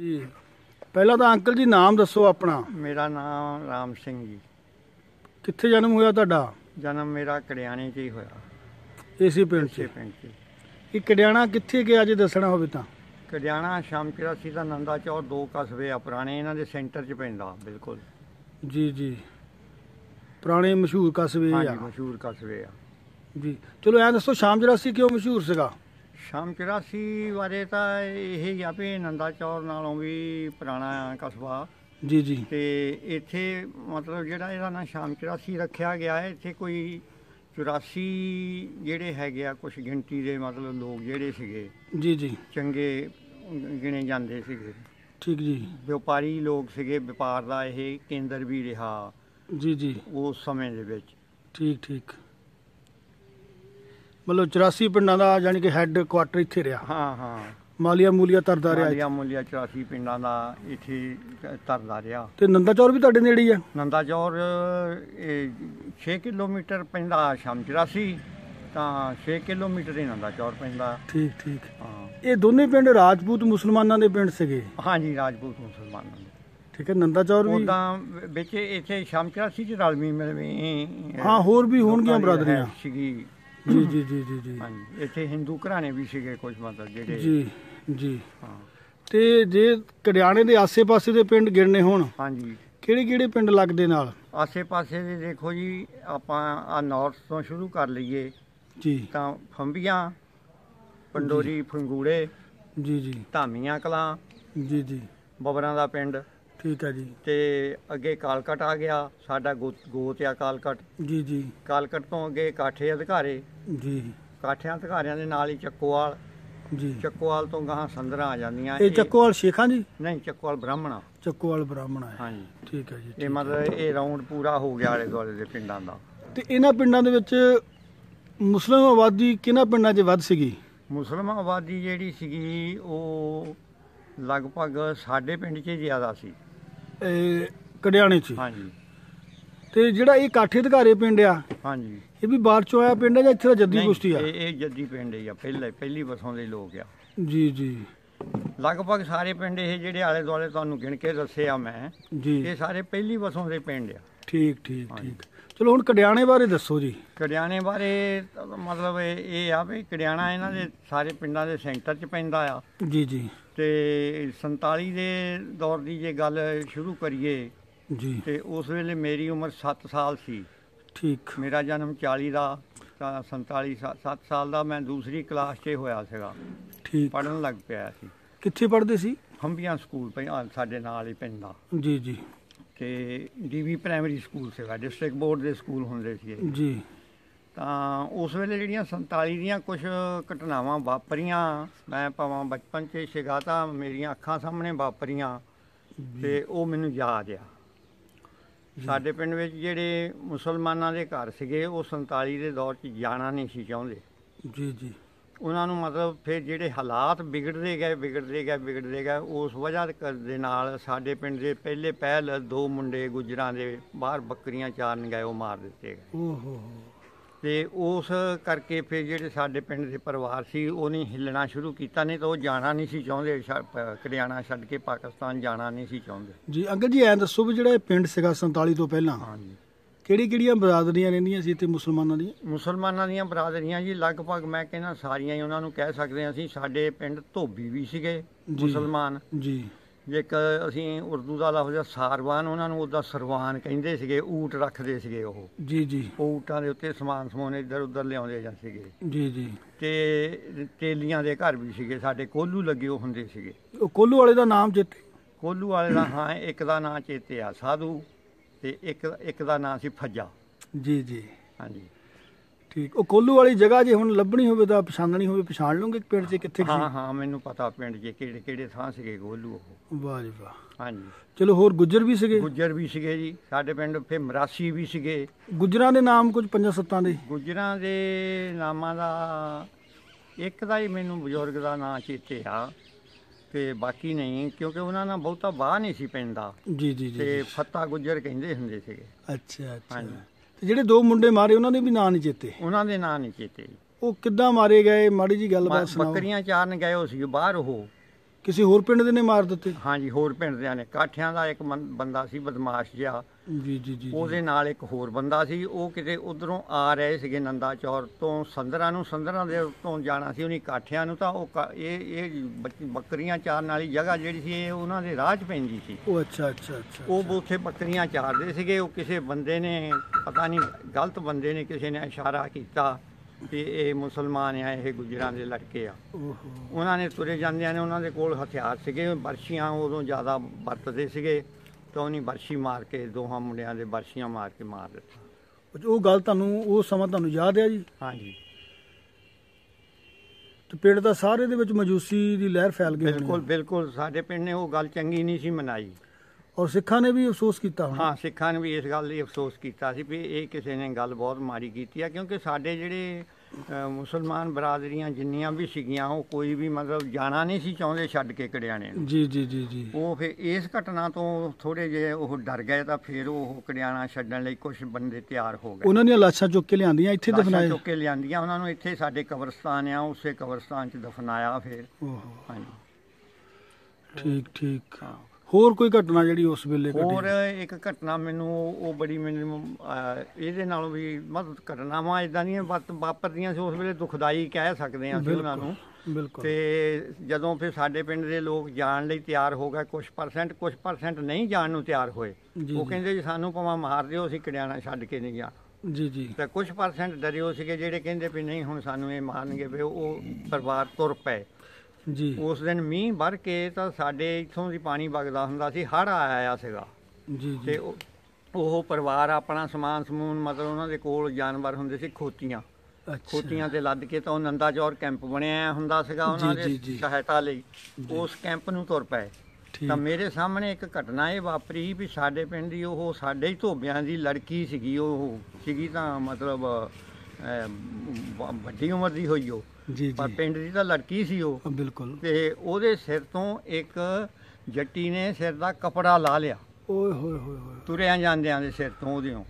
ਜੀ ਪਹਿਲਾਂ ਤਾਂ ਅੰਕਲ ਜੀ ਨਾਮ ਦੱਸੋ ਆਪਣਾ ਮੇਰਾ ਨਾਮ ਰਾਮ ਸਿੰਘ ਜੀ ਕਿੱਥੇ ਜਨਮ ਹੋਇਆ ਤੁਹਾਡਾ ਜਨਮ ਮੇਰਾ ਕੜਿਆਣੇ 'ਚ ਹੀ ਹੋਇਆ ਏਸੀ ਪਿੰਡ 'ਚ ਛੇ ਪਿੰਡ 'ਚ ਇਹ ਕੜਿਆਣਾ ਕਿੱਥੇ ਗਿਆ ਜੇ ਦੱਸਣਾ ਹੋਵੇ ਤਾਂ ਕੜਿਆਣਾ ਸ਼ਾਮਕਿਰਾ ਦਾ ਨੰਦਾ ਚੌਰ ਦੋ ਕਸਬੇ ਆ ਪੁਰਾਣੇ ਇਹਨਾਂ ਦੇ ਸੈਂਟਰ 'ਚ ਪੈਂਦਾ ਬਿਲਕੁਲ ਜੀ ਜੀ ਪੁਰਾਣੇ ਮਸ਼ਹੂਰ ਕਸਬੇ ਆ ਹਾਂ ਮਸ਼ਹੂਰ ਕਸਬੇ ਆ ਜੀ ਚਲੋ ਐਂ ਦੱਸੋ ਸ਼ਾਮ ਸੀ ਕਿਉਂ ਮਸ਼ਹੂਰ ਸੀਗਾ ਸ਼ਾਮ ਚਰਾਸੀ ਬਾਰੇ ਤਾਂ ਇਹ ਹੀ ਆ ਵੀ ਨੰਦਾ ਚੌਰ ਨਾਲੋਂ ਵੀ ਪੁਰਾਣਾ ਕਸਬਾ ਜੀ ਜੀ ਤੇ ਇੱਥੇ ਮਤਲਬ ਜਿਹੜਾ ਇਹਦਾ ਨਾਂ ਸ਼ਾਮ ਚਰਾਸੀ ਰੱਖਿਆ ਗਿਆ ਹੈ ਇੱਥੇ ਕੋਈ 84 ਜਿਹੜੇ ਹੈਗੇ ਆ ਕੁਝ ਗਿਣਤੀ ਦੇ ਮਤਲਬ ਲੋਕ ਜਿਹੜੇ ਸੀਗੇ ਜੀ ਜੀ ਚੰਗੇ ਗਿਣੇ ਜਾਂਦੇ ਸੀਗੇ ਠੀਕ ਜੀ ਵਪਾਰੀ ਲੋਕ ਸੀਗੇ ਵਪਾਰ ਦਾ ਇਹ ਕੇਂਦਰ ਵੀ ਰਿਹਾ ਜੀ ਜੀ ਉਸ ਸਮੇਂ ਦੇ ਵਿੱਚ ਠੀਕ ਠੀਕ ਮਤਲਬ 84 ਪਿੰਡਾਂ ਦਾ ਯਾਨੀ ਕਿ ਹੈੱਡ ਕੁਆਟਰ ਇੱਥੇ ਰਿਹਾ ਹਾਂ ਹਾਂ ਮਾਲੀਆ ਮੂਲੀਆ ਤਰਦਾ ਰਿਹਾ ਮਾਲੀਆ ਮੂਲੀਆ 84 ਪਿੰਡਾਂ ਦਾ ਇੱਥੇ ਤਰਦਾ ਰਿਹਾ ਤੇ ਨੰਦਾ ਚੌਰ ਵੀ ਤੁਹਾਡੇ ਨੇੜੇ ਹੀ ਆ ਨੰਦਾ ਚੌਰ 6 ਕਿਲੋਮੀਟਰ ਪੈਂਦਾ ਸ਼ਾਮ 84 ਤਾਂ 6 ਕਿਲੋਮੀਟਰ ਹੀ ਨੰਦਾ ਚੌਰ ਠੀਕ ਠੀਕ ਹਾਂ ਇਹ ਦੋਨੇ ਪਿੰਡ ਰਾਜਪੂਤ ਮੁਸਲਮਾਨਾਂ ਦੇ ਪਿੰਡ ਸੀਗੇ ਹਾਂਜੀ ਰਾਜਪੂਤ ਮੁਸਲਮਾਨਾਂ ਦੇ ਠੀਕ ਹੈ ਨੰਦਾ ਚੌਰ ਵੀ ਉਦਾਂ ਵਿੱਚ ਇੱਥੇ ਸ਼ਾਮ 84 ਚ ਰਲਵੀਂ ਮਿਲਵੀਂ ਹਾਂ ਹੋਰ ਵੀ ਹੋਣਗੀਆਂ ਬਰਾਦਰੀਆਂ ਸੀਗੀ ਜੀ ਜੀ ਜੀ ਜੀ ਜੀ ਹਾਂਜੀ ਇੱਥੇ ਹਿੰਦੂ ਘਰਾਣੇ ਵੀ ਸੀਗੇ ਕੁਝ ਮਤਲਬ ਜਿਹੜੇ ਜੀ ਜੀ ਹਾਂ ਤੇ ਜੇ ਕੜਿਆਣੇ ਦੇ ਆਸੇ-ਪਾਸੇ ਦੇ ਪਿੰਡ ਗਿਣਨੇ ਹੋਣ ਹਾਂਜੀ ਕਿਹੜੇ-ਕਿਹੜੇ ਪਿੰਡ ਲੱਗਦੇ ਨਾਲ ਆਸੇ-ਪਾਸੇ ਦੇ ਦੇਖੋ ਜੀ ਆਪਾਂ ਆ ਨਾਰਥ ਤੋਂ ਸ਼ੁਰੂ ਕਰ ਲਈਏ ਜੀ ਤਾਂ ਫੰਬੀਆਂ ਪੰਡੋਰੀ ਫੰਗੂੜੇ ਜੀ ਜੀ ਧਾਮੀਆਂ ਕਲਾ ਜੀ ਜੀ ਬਬਰਾਂ ਦਾ ਪਿੰਡ ਠੀਕ ਹੈ ਜੀ ਤੇ ਅੱਗੇ ਕਾਲਕਟ ਆ ਗਿਆ ਸਾਡਾ ਗੋਤਿਆ ਗੋਤ ਆ ਕਾਲਕਟ ਜੀ ਜੀ ਕਾਲਕਟ ਤੋਂ ਅੱਗੇ ਕਾਠੇ ਅਧਿਕਾਰੇ ਜੀ ਕਾਠਿਆਂ ਅਧਿਕਾਰਿਆਂ ਦੇ ਨਾਲ ਹੀ ਚੱਕੋਵਾਲ ਜੀ ਚੱਕੋਵਾਲ ਤੋਂ ਗਾਹ ਸੰਦਰਾ ਆ ਜਾਂਦੀਆਂ ਇਹ ਚੱਕੋਵਾਲ ਸ਼ੇਖਾਂ ਜੀ ਨਹੀਂ ਚੱਕੋਵਾਲ ਬ੍ਰਾਹਮਣਾ ਚੱਕੋਵਾਲ ਬ੍ਰਾਹਮਣ ਹੈ ਹਾਂਜੀ ਠੀਕ ਹੈ ਜੀ ਇਹ ਮਤਲਬ ਇਹ ਰਾਉਂਡ ਪੂਰਾ ਹੋ ਗਿਆ ਆਲੇ ਦੁਆਲੇ ਦੇ ਪਿੰਡਾਂ ਦਾ ਤੇ ਇਹਨਾਂ ਪਿੰਡਾਂ ਦੇ ਵਿੱਚ ਮੁਸਲਮਾਨ ਆਬਾਦੀ ਕਿਹਨਾਂ ਪਿੰਡਾਂ 'ਚ ਵੱਧ ਸੀਗੀ ਮੁਸਲਮਾਨ ਆਬਾਦੀ ਜਿਹੜੀ ਸੀਗੀ ਉਹ ਲਗਭਗ ਸਾਡੇ ਪਿੰਡ 'ਚ ਜ਼ਿਆਦਾ ਸੀ ਕੜਿਆਣੇ 'ਚ ਹਾਂਜੀ ਤੇ ਜਿਹੜਾ ਇਹ ਕਾਠੀ ਅਧਿਕਾਰੇ ਪਿੰਡ ਆ ਹਾਂਜੀ ਇਹ ਵੀ ਬਾਹਰ ਚੋਂ ਆਇਆ ਪਿੰਡ ਆ ਜਾਂ ਇੱਥੇ ਦਾ ਜੱਦੀ ਕੁਸ਼ਤੀ ਆ ਇਹ ਇਹ ਜੱਦੀ ਪਿੰਡ ਆ ਪਹਿਲੇ ਪਹਿਲੀ ਵਸੋਂ ਦੇ ਲੋਕ ਆ ਜੀ ਜੀ ਲਗਭਗ ਸਾਰੇ ਪਿੰਡ ਇਹ ਜਿਹੜੇ ਆਲੇ ਦੁਆਲੇ ਤੁਹਾਨੂੰ ਗਿਣ ਕੇ ਦੱਸਿਆ ਮੈਂ ਜੀ ਇਹ ਸਾਰੇ ਪਹਿਲੀ ਵਸੋਂ ਦੇ ਪਿੰਡ ਆ ਠੀਕ ਠੀਕ ਠੀਕ ਚਲੋ ਹੁਣ ਕੜਿਆਣੇ ਬਾਰੇ ਦੱਸੋ ਜੀ ਕੜਿਆਣੇ ਬਾਰੇ ਮਤਲਬ ਇਹ ਆ ਵੀ ਕੜਿਆਣਾ ਇਹਨਾਂ ਦੇ ਸਾਰੇ ਪਿੰਡਾਂ ਦੇ ਸੈਂਟਰ 'ਚ ਪੈਂਦਾ ਆ ਜੀ ਜੀ ਤੇ 47 ਦੇ ਦੌਰ ਦੀ ਜੇ ਗੱਲ ਸ਼ੁਰੂ ਕਰੀਏ ਜੀ ਤੇ ਉਸ ਵੇਲੇ ਮੇਰੀ ਉਮਰ 7 ਸਾਲ ਸੀ ਠੀਕ ਮੇਰਾ ਜਨਮ 40 ਦਾ ਤਾਂ 47 7 ਸਾਲ ਦਾ ਮੈਂ ਦੂਸਰੀ ਕਲਾਸ 'ਚ ਹੋਇਆ ਸੀਗਾ ਠੀਕ ਪੜਨ ਲੱਗ ਪਿਆ ਸੀ ਕਿੱਥੇ ਪੜਦੇ ਸੀ ਹੰਬੀਆਂ ਸਕੂਲ ਪਹਿਲਾਂ ਸਾਡੇ ਨਾਲ ਹੀ ਪਿੰਡ ਦਾ ਜੀ ਜੀ ਤੇ ਡੀਵੀ ਪ੍ਰਾਇਮਰੀ ਸਕੂਲ ਸੀਗਾ ਡਿਸਟ੍ਰਿਕਟ ਬੋਰਡ ਦੇ ਸਕੂਲ ਹੁੰਦੇ ਸੀ ਜੀ ਤਾਂ ਉਸ ਵੇਲੇ ਜਿਹੜੀਆਂ 47 ਦੀਆਂ ਕੁਝ ਘਟਨਾਵਾਂ ਵਾਪਰੀਆਂ ਮੈਂ ਪਾਵਾਂ ਬਚਪਨ 'ਚ ਸ਼ਿਗਾਤਾ ਮੇਰੀਆਂ ਅੱਖਾਂ ਸਾਹਮਣੇ ਵਾਪਰੀਆਂ ਤੇ ਉਹ ਮੈਨੂੰ ਯਾਦ ਆ ਸਾਡੇ ਪਿੰਡ ਵਿੱਚ ਜਿਹੜੇ ਮੁਸਲਮਾਨਾਂ ਦੇ ਘਰ ਸੀਗੇ ਉਹ 47 ਦੇ ਦੌਰ 'ਚ ਜਾਣਾ ਨਹੀਂ ਸੀ ਚਾਹੁੰਦੇ ਜੀ ਜੀ ਉਹਨਾਂ ਨੂੰ ਮਤਲਬ ਫਿਰ ਜਿਹੜੇ ਹਾਲਾਤ ਵਿਗੜਦੇ ਗਏ ਵਿਗੜਦੇ ਗਏ ਵਿਗੜਦੇ ਗਏ ਉਸ ਵਜ੍ਹਾ ਦੇ ਨਾਲ ਸਾਡੇ ਪਿੰਡ ਦੇ ਪਹਿਲੇ ਪਹਿਲ ਦੋ ਮੁੰਡੇ ਗੁਜਰਾਂ ਦੇ ਬਾਹਰ ਬੱਕਰੀਆਂ ਚਾਰਨ ਗਏ ਉਹ ਮਾਰ ਦਿੱਤੇ ਗਏ ਓਹੋ ਤੇ ਉਸ ਕਰਕੇ ਫਿਰ ਜਿਹੜੇ ਸਾਡੇ ਪਿੰਡ ਦੇ ਪਰਿਵਾਰ ਸੀ ਉਹਨੇ ਹਿੱਲਣਾ ਸ਼ੁਰੂ ਕੀਤਾ ਨਹੀਂ ਤਾਂ ਉਹ ਜਾਣਾ ਨਹੀਂ ਸੀ ਚਾਹੁੰਦੇ ਕਿਰਿਆਣਾ ਕਰਿਆਣਾ ਛੱਡ ਕੇ ਪਾਕਿਸਤਾਨ ਜਾਣਾ ਨਹੀਂ ਸੀ ਚਾਹੁੰਦੇ ਜੀ ਅੰਕਲ ਜੀ ਐਂ ਦੱਸੋ ਵੀ ਜਿਹੜਾ ਇਹ ਪਿੰਡ ਸੀਗਾ 47 ਤੋਂ ਪਹਿਲਾਂ ਹਾਂਜੀ ਕਿਹੜੀ ਕਿਹੜੀਆਂ ਬਰਾਦਰੀਆਂ ਰਹਿੰਦੀਆਂ ਸੀ ਇੱਥੇ ਮੁਸਲਮਾਨਾਂ ਦੀਆਂ ਮੁਸਲਮਾਨਾਂ ਦੀਆਂ ਬਰਾਦਰੀਆਂ ਜੀ ਲਗਭਗ ਮੈਂ ਕਹਿੰਦਾ ਸਾਰੀਆਂ ਹੀ ਉਹਨਾਂ ਨੂੰ ਕਹਿ ਸਕਦੇ ਹਾਂ ਅਸੀਂ ਸਾਡੇ ਪਿੰਡ ਧੋਬੀ ਵੀ ਸੀਗੇ ਮੁਸਲਮਾਨ ਜੀ ਜੇਕਰ ਅਸੀਂ ਉਰਦੂ ਦਾ ਲਫ਼ਜ਼ ਸਰਵਾਨ ਸਾਰਵਾਨ ਉਹਨਾਂ ਨੂੰ ਉਹਦਾ ਸਰਵਾਨ ਕਹਿੰਦੇ ਸੀਗੇ ਊਟ ਰੱਖਦੇ ਸੀਗੇ ਉਹ ਜੀ ਜੀ ਊਟਾਂ ਦੇ ਉੱਤੇ ਸਮਾਨ ਸਮਾਨ ਇੱਧਰ ਉੱਧਰ ਲਿਆਉਂਦੇ ਜਾਂ ਸੀਗੇ ਜੀ ਜੀ ਤੇ ਤੇਲੀਆਂ ਦੇ ਘਰ ਵੀ ਸੀਗੇ ਸਾਡੇ ਕੋਲੂ ਲੱਗੇ ਹੁੰਦੇ ਸੀਗੇ ਉਹ ਕੋਲੂ ਵਾਲੇ ਦਾ ਨਾਮ ਚੇਤੇ ਕੋਲੂ ਵਾਲੇ ਦਾ ਹਾਂ ਇੱਕ ਦਾ ਨਾਮ ਚੇਤੇ ਆ ਸਾਧੂ ਤੇ ਇੱਕ ਇੱਕ ਦਾ ਨਾਮ ਸੀ ਫੱਜਾ ਜੀ ਜੀ ਹਾਂਜੀ ਠੀਕ ਉਹ ਕੋਲੂ ਵਾਲੀ ਜਗ੍ਹਾ ਜੇ ਹੁਣ ਲੱਭਣੀ ਹੋਵੇ ਤਾਂ ਪਛਾਣਣੀ ਹੋਵੇ ਪਛਾਣ ਲਓਗੇ ਪਿੰਡ 'ਚ ਕਿੱਥੇ ਸੀ ਹਾਂ ਹਾਂ ਮੈਨੂੰ ਪਤਾ ਪਿੰਡ ਜੇ ਕਿਹੜੇ ਕਿਹੜੇ ਥਾਂ ਸੀਗੇ ਕੋਲੂ ਉਹ ਵਾਹ ਜੀ ਵਾਹ ਹਾਂਜੀ ਚਲੋ ਹੋਰ ਗੁੱਜਰ ਵੀ ਸੀਗੇ ਗੁੱਜਰ ਵੀ ਸੀਗੇ ਜੀ ਸਾਡੇ ਪਿੰਡ ਫੇ ਮਰਾਸੀ ਵੀ ਸੀਗੇ ਗੁੱਜਰਾਂ ਦੇ ਨਾਮ ਕੁਝ ਪੰਜਾਂ ਸੱਤਾਂ ਦੇ ਗੁੱਜਰਾਂ ਦੇ ਨਾਮਾਂ ਦਾ ਇੱਕ ਦਾ ਹੀ ਮੈਨੂੰ ਬਜ਼ੁਰਗ ਦਾ ਨਾਂ ਚੇਤੇ ਆ ਤੇ ਬਾਕੀ ਨਹੀਂ ਕਿਉਂਕਿ ਉਹਨਾਂ ਨਾਲ ਬਹੁਤਾ ਬਾਹ ਨਹੀਂ ਸੀ ਪੈਂਦਾ ਜੀ ਜੀ ਜੀ ਤੇ ਫੱਤਾ ਗੁੱਜਰ ਕਹਿੰਦੇ ਹੁੰਦੇ ਸੀਗੇ ਅੱਛਾ ਅੱਛਾ ਤੇ ਜਿਹੜੇ ਦੋ ਮੁੰਡੇ ਮਾਰੇ ਉਹਨਾਂ ਦੇ ਵੀ ਨਾਂ ਨਹੀਂ ਚੇਤੇ ਉਹਨਾਂ ਦੇ ਨਾਂ ਨਹੀਂ ਚੇਤੇ ਉਹ ਕਿੱਦਾਂ ਮਾਰੇ ਗਏ ਮਾੜੀ ਜੀ ਗੱਲਬਾਤ ਸੁਣਾਓ ਬੱਕਰੀਆਂ ਚਾਰਨ ਗਏ ਹੋ ਸੀ ਬਾਹਰ ਉਹ ਕਿਸੇ ਹੋਰ ਪਿੰਡ ਦੇ ਨੇ ਮਾਰ ਦਿੱਤੇ ਹਾਂਜੀ ਹੋਰ ਪਿੰਡ ਦੇ ਨੇ ਕਾਠਿਆਂ ਦਾ ਇੱਕ ਬੰਦਾ ਸੀ ਬਦਮਾਸ਼ ਜਿਹਾ ਜੀ ਜੀ ਜੀ ਉਹਦੇ ਨਾਲ ਇੱਕ ਹੋਰ ਬੰਦਾ ਸੀ ਉਹ ਕਿਤੇ ਉਧਰੋਂ ਆ ਰਹੇ ਸੀਗੇ ਨੰਦਾ ਚੌਰ ਤੋਂ ਸੰਦਰਾਂ ਨੂੰ ਸੰਦਰਾਂ ਦੇ ਤੋਂ ਜਾਣਾ ਸੀ ਉਹਨੀ ਕਾਠਿਆਂ ਨੂੰ ਤਾਂ ਉਹ ਇਹ ਇਹ ਬੱਕਰੀਆਂ ਚਾਰਨ ਵਾਲੀ ਜਗ੍ਹਾ ਜਿਹੜੀ ਸੀ ਇਹ ਉਹਨਾਂ ਦੇ ਰਾਹ 'ਚ ਪੈਂਦੀ ਸੀ ਉਹ ਅੱਛਾ ਅੱਛਾ ਅੱਛਾ ਉਹ ਉੱਥੇ ਬੱਕਰੀਆਂ ਚਾਰਦੇ ਸੀਗੇ ਉਹ ਕਿਸੇ ਬੰਦੇ ਨੇ ਪਤਾ ਨਹੀਂ ਗਲਤ ਬੰਦੇ ਨੇ ਕਿਸੇ ਨੇ ਇਸ਼ਾਰਾ ਕੀਤਾ ਕਿ ਇਹ ਮੁਸਲਮਾਨ ਆ ਇਹ ਗੁਜਰਾਂ ਦੇ ਲੜਕੇ ਆ ਉਹਨਾਂ ਨੇ ਤੁਰੇ ਜਾਂਦੇ ਨੇ ਉਹਨਾਂ ਦੇ ਕੋਲ ਹਥਿਆਰ ਸੀਗੇ ਬਰਸ਼ੀਆਂ ਉਦੋਂ ਜ਼ਿਆਦਾ ਵਰਤਦੇ ਸੀਗੇ ਤਾਂ ਉਹਨੇ ਬਰਸ਼ੀ ਮਾਰ ਕੇ ਦੋਹਾਂ ਮੁੰਡਿਆਂ ਦੇ ਬਰਸ਼ੀਆਂ ਮਾਰ ਕੇ ਮਾਰ ਦਿੱਤਾ ਉਹ ਗੱਲ ਤੁਹਾਨੂੰ ਉਹ ਸਮਾਂ ਤੁਹਾਨੂੰ ਯਾਦ ਹੈ ਜੀ ਹਾਂਜੀ ਤੇ ਪਿੰਡ ਦਾ ਸਾਰੇ ਦੇ ਵਿੱਚ ਮਜੂਸੀ ਦੀ ਲਹਿਰ ਫੈਲ ਗਈ ਬਿਲਕੁਲ ਬਿਲਕੁਲ ਸਾਡੇ ਪਿੰਡ ਨੇ ਉਹ ਗੱਲ ਚੰਗੀ ਨਹੀਂ ਸੀ ਮਨਾਈ ਔਰ ਸਿੱਖਾਂ ਨੇ ਵੀ ਅਫਸੋਸ ਕੀਤਾ ਹੁਣ ਹਾਂ ਸਿੱਖਾਂ ਨੇ ਵੀ ਇਸ ਗੱਲ ਲਈ ਅਫਸੋਸ ਕੀਤਾ ਸੀ ਵੀ ਇਹ ਕਿਸੇ ਨੇ ਗੱਲ ਬਹੁਤ ਮਾੜੀ ਕੀਤੀ ਆ ਕਿਉਂਕਿ ਸਾਡੇ ਜਿਹੜੇ ਮੁਸਲਮਾਨ ਬਰਾਦਰੀਆਂ ਜਿੰਨੀਆਂ ਵੀ ਸੀਗੀਆਂ ਉਹ ਕੋਈ ਵੀ ਮਤਲਬ ਜਾਣਾ ਨਹੀਂ ਸੀ ਚਾਹੁੰਦੇ ਛੱਡ ਕੇ ਕੜਿਆਣੇ ਨੂੰ ਜੀ ਜੀ ਜੀ ਜੀ ਉਹ ਫਿਰ ਇਸ ਘਟਨਾ ਤੋਂ ਥੋੜੇ ਜਿਹਾ ਉਹ ਡਰ ਗਏ ਤਾਂ ਫਿਰ ਉਹ ਕੜਿਆਣਾ ਛੱਡਣ ਲਈ ਕੁਝ ਬੰਦੇ ਤਿਆਰ ਹੋ ਗਏ ਉਹਨਾਂ ਦੀਆਂ ਲਾਸ਼ਾਂ ਚੁੱਕ ਕੇ ਲਿਆਂਦੀਆਂ ਇੱਥੇ ਦਫਨਾਏ ਚੁੱਕ ਕੇ ਲਿਆਂਦੀਆਂ ਉਹਨਾਂ ਨੂੰ ਇੱਥੇ ਸਾਡੇ ਕਬਰਸਤਾਨ ਆ ਉਸੇ ਕਬਰਸਤਾਨ 'ਚ ਦਫਨਾਇਆ ਫਿਰ ਹਾਂਜੀ ਠੀਕ ਠੀਕ ਹਾਂ ਹੋਰ ਕੋਈ ਘਟਨਾ ਜਿਹੜੀ ਉਸ ਵੇਲੇ ਘਟੀ ਹੋਰ ਇੱਕ ਘਟਨਾ ਮੈਨੂੰ ਉਹ ਬੜੀ ਮੈਨੂੰ ਇਹਦੇ ਨਾਲ ਵੀ ਮਦਦ ਕਰਨਾ ਵਾ ਇਦਾਂ ਦੀਆਂ ਬਸ ਵਾਪਰਦੀਆਂ ਸੀ ਉਸ ਵੇਲੇ ਦੁਖਦਾਈ ਕਹਿ ਸਕਦੇ ਆ ਉਹਨਾਂ ਨੂੰ ਬਿਲਕੁਲ ਤੇ ਜਦੋਂ ਫਿਰ ਸਾਡੇ ਪਿੰਡ ਦੇ ਲੋਕ ਜਾਣ ਲਈ ਤਿਆਰ ਹੋ ਗਏ ਕੁਝ ਪਰਸੈਂਟ ਕੁਝ ਪਰਸੈਂਟ ਨਹੀਂ ਜਾਣ ਨੂੰ ਤਿਆਰ ਹੋਏ ਉਹ ਕਹਿੰਦੇ ਜੀ ਸਾਨੂੰ ਪਵਾ ਮਾਰ ਦਿਓ ਅਸੀਂ ਕਿੜਿਆਣਾ ਛੱਡ ਕੇ ਨਹੀਂ ਗਿਆ ਜੀ ਜੀ ਤੇ ਕੁਝ ਪਰਸੈਂਟ ਡਰਿਓ ਸੀਗੇ ਜਿਹੜੇ ਕਹਿੰਦੇ ਵੀ ਨਹੀਂ ਹੁਣ ਸਾਨੂੰ ਇਹ ਮਾਰਨਗੇ ਵੀ ਉਹ ਪਰਿਵਾਰ ਤੁਰ ਪਏ ਜੀ ਉਸ ਦਿਨ ਮੀਂਹ ਵਰ ਕੇ ਤਾਂ ਸਾਡੇ ਇੱਥੋਂ ਦੀ ਪਾਣੀ ਵਗਦਾ ਹੁੰਦਾ ਸੀ ਹੜ ਆਇਆ ਸੀਗਾ ਜੀ ਜੀ ਤੇ ਉਹ- ਪਰਿਵਾਰ ਆਪਣਾ ਸਮਾਨ ਸਮੂਨ ਮਤਲਬ ਉਹਨਾਂ ਦੇ ਕੋਲ ਜਾਨਵਰ ਹੁੰਦੇ ਸੀ ਖੋਤੀਆਂ ਖੋਤੀਆਂ ਤੇ ਲੱਦ ਕੇ ਤਾਂ ਉਹ ਨੰਦਾ ਚੌਰ ਕੈਂਪ ਬਣਿਆ ਹੁੰਦਾ ਸੀਗਾ ਉਹਨਾਂ ਦੇ ਸਹਾਇਤਾ ਲਈ ਉਸ ਕੈਂਪ ਨੂੰ ਤੁਰ ਪਏ ਤਾਂ ਮੇਰੇ ਸਾਹਮਣੇ ਇੱਕ ਘਟਨਾ ਇਹ ਵਾਪਰੀ ਵੀ ਸਾਡੇ ਪਿੰਡ ਦੀ ਉਹ ਸਾਡੇ ਹੀ ਧੋਬਿਆਂ ਦੀ ਲੜਕੀ ਸੀਗੀ ਉਹ ਸੀਗੀ ਤਾਂ ਮਤਲਬ ਵੱਡੀ ਉਮਰ ਦੀ ਹੋਈ ਉਹ ਜੀ ਪਰ ਪਿੰਡ ਦੀ ਤਾਂ ਲੜਕੀ ਸੀ ਉਹ ਬਿਲਕੁਲ ਤੇ ਉਹਦੇ ਸਿਰ ਤੋਂ ਇੱਕ ਜੱਟੀ ਨੇ ਸਿਰ ਦਾ ਕਪੜਾ ਲਾ ਲਿਆ ਓਏ ਹੋਏ ਹੋਏ ਹੋਏ ਤੁਰਿਆਂ ਜਾਂਦਿਆਂ ਦੇ ਸਿਰ ਤੋਂ ਉਹਦਿਓਂ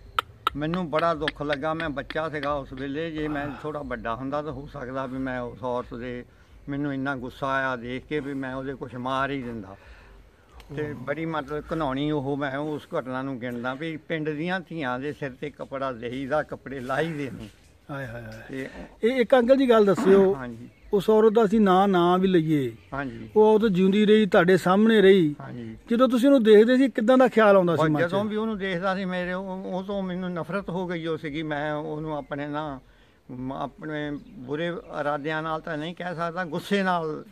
ਮੈਨੂੰ ਬੜਾ ਦੁੱਖ ਲੱਗਾ ਮੈਂ ਬੱਚਾ ਸੀਗਾ ਉਸ ਵੇਲੇ ਜੇ ਮੈਂ ਥੋੜਾ ਵੱਡਾ ਹੁੰਦਾ ਤਾਂ ਹੋ ਸਕਦਾ ਵੀ ਮੈਂ ਉਸ ਔਰਤ ਦੇ ਮੈਨੂੰ ਇੰਨਾ ਗੁੱਸਾ ਆਇਆ ਦੇਖ ਕੇ ਵੀ ਮੈਂ ਉਹਦੇ ਕੁਝ ਮਾਰ ਹੀ ਦਿੰਦਾ ਤੇ ਬੜੀ ਮਤਲਬ ਘਨੌਣੀ ਉਹ ਮੈਂ ਉਸ ਘਟਨਾ ਨੂੰ ਗਿਣਦਾ ਵੀ ਪਿੰਡ ਦੀਆਂ ਧੀਆਂ ਦੇ ਸਿਰ ਤੇ ਕਪੜਾ ਲਈਦਾ ਕਪੜੇ ਲਾਈ ਦੇ ਨੂੰ ਹਾਏ ਹਾਏ ਇਹ ਇੱਕ ਅੰਕਲ ਜੀ ਗੱਲ ਦੱਸਿਓ ਹਾਂਜੀ ਉਸ ਔਰਤ ਦਾ ਅਸੀਂ ਨਾਂ ਨਾਂ ਵੀ ਲਈਏ ਹਾਂਜੀ ਉਹ ਤਾਂ ਜਿਉਂਦੀ ਰਹੀ ਤੁਹਾਡੇ ਸਾਹਮਣੇ ਰਹੀ ਹਾਂਜੀ ਜਦੋਂ ਤੁਸੀਂ ਉਹਨੂੰ ਦੇਖਦੇ ਸੀ ਕਿਦਾਂ ਦਾ ਖਿਆਲ ਆਉਂਦਾ ਸੀ ਮਨ ਜਦੋਂ ਵੀ ਉਹਨੂੰ ਦੇਖਦਾ ਸੀ ਮੇਰੇ ਉਹ ਤੋਂ ਮੈਨੂੰ ਨਫ਼ਰਤ ਹੋ ਗਈ ਉਹ ਸੀਗੀ ਮੈਂ ਉਹਨੂੰ ਆਪਣੇ ਨਾ ਆਪਣੇ ਬੁਰੇ ਇਰਾਦਿਆਂ ਨਾਲ ਤਾਂ ਨਹੀਂ ਕਹਿ ਸਕਦਾ ਗੁੱਸੇ ਨਾਲ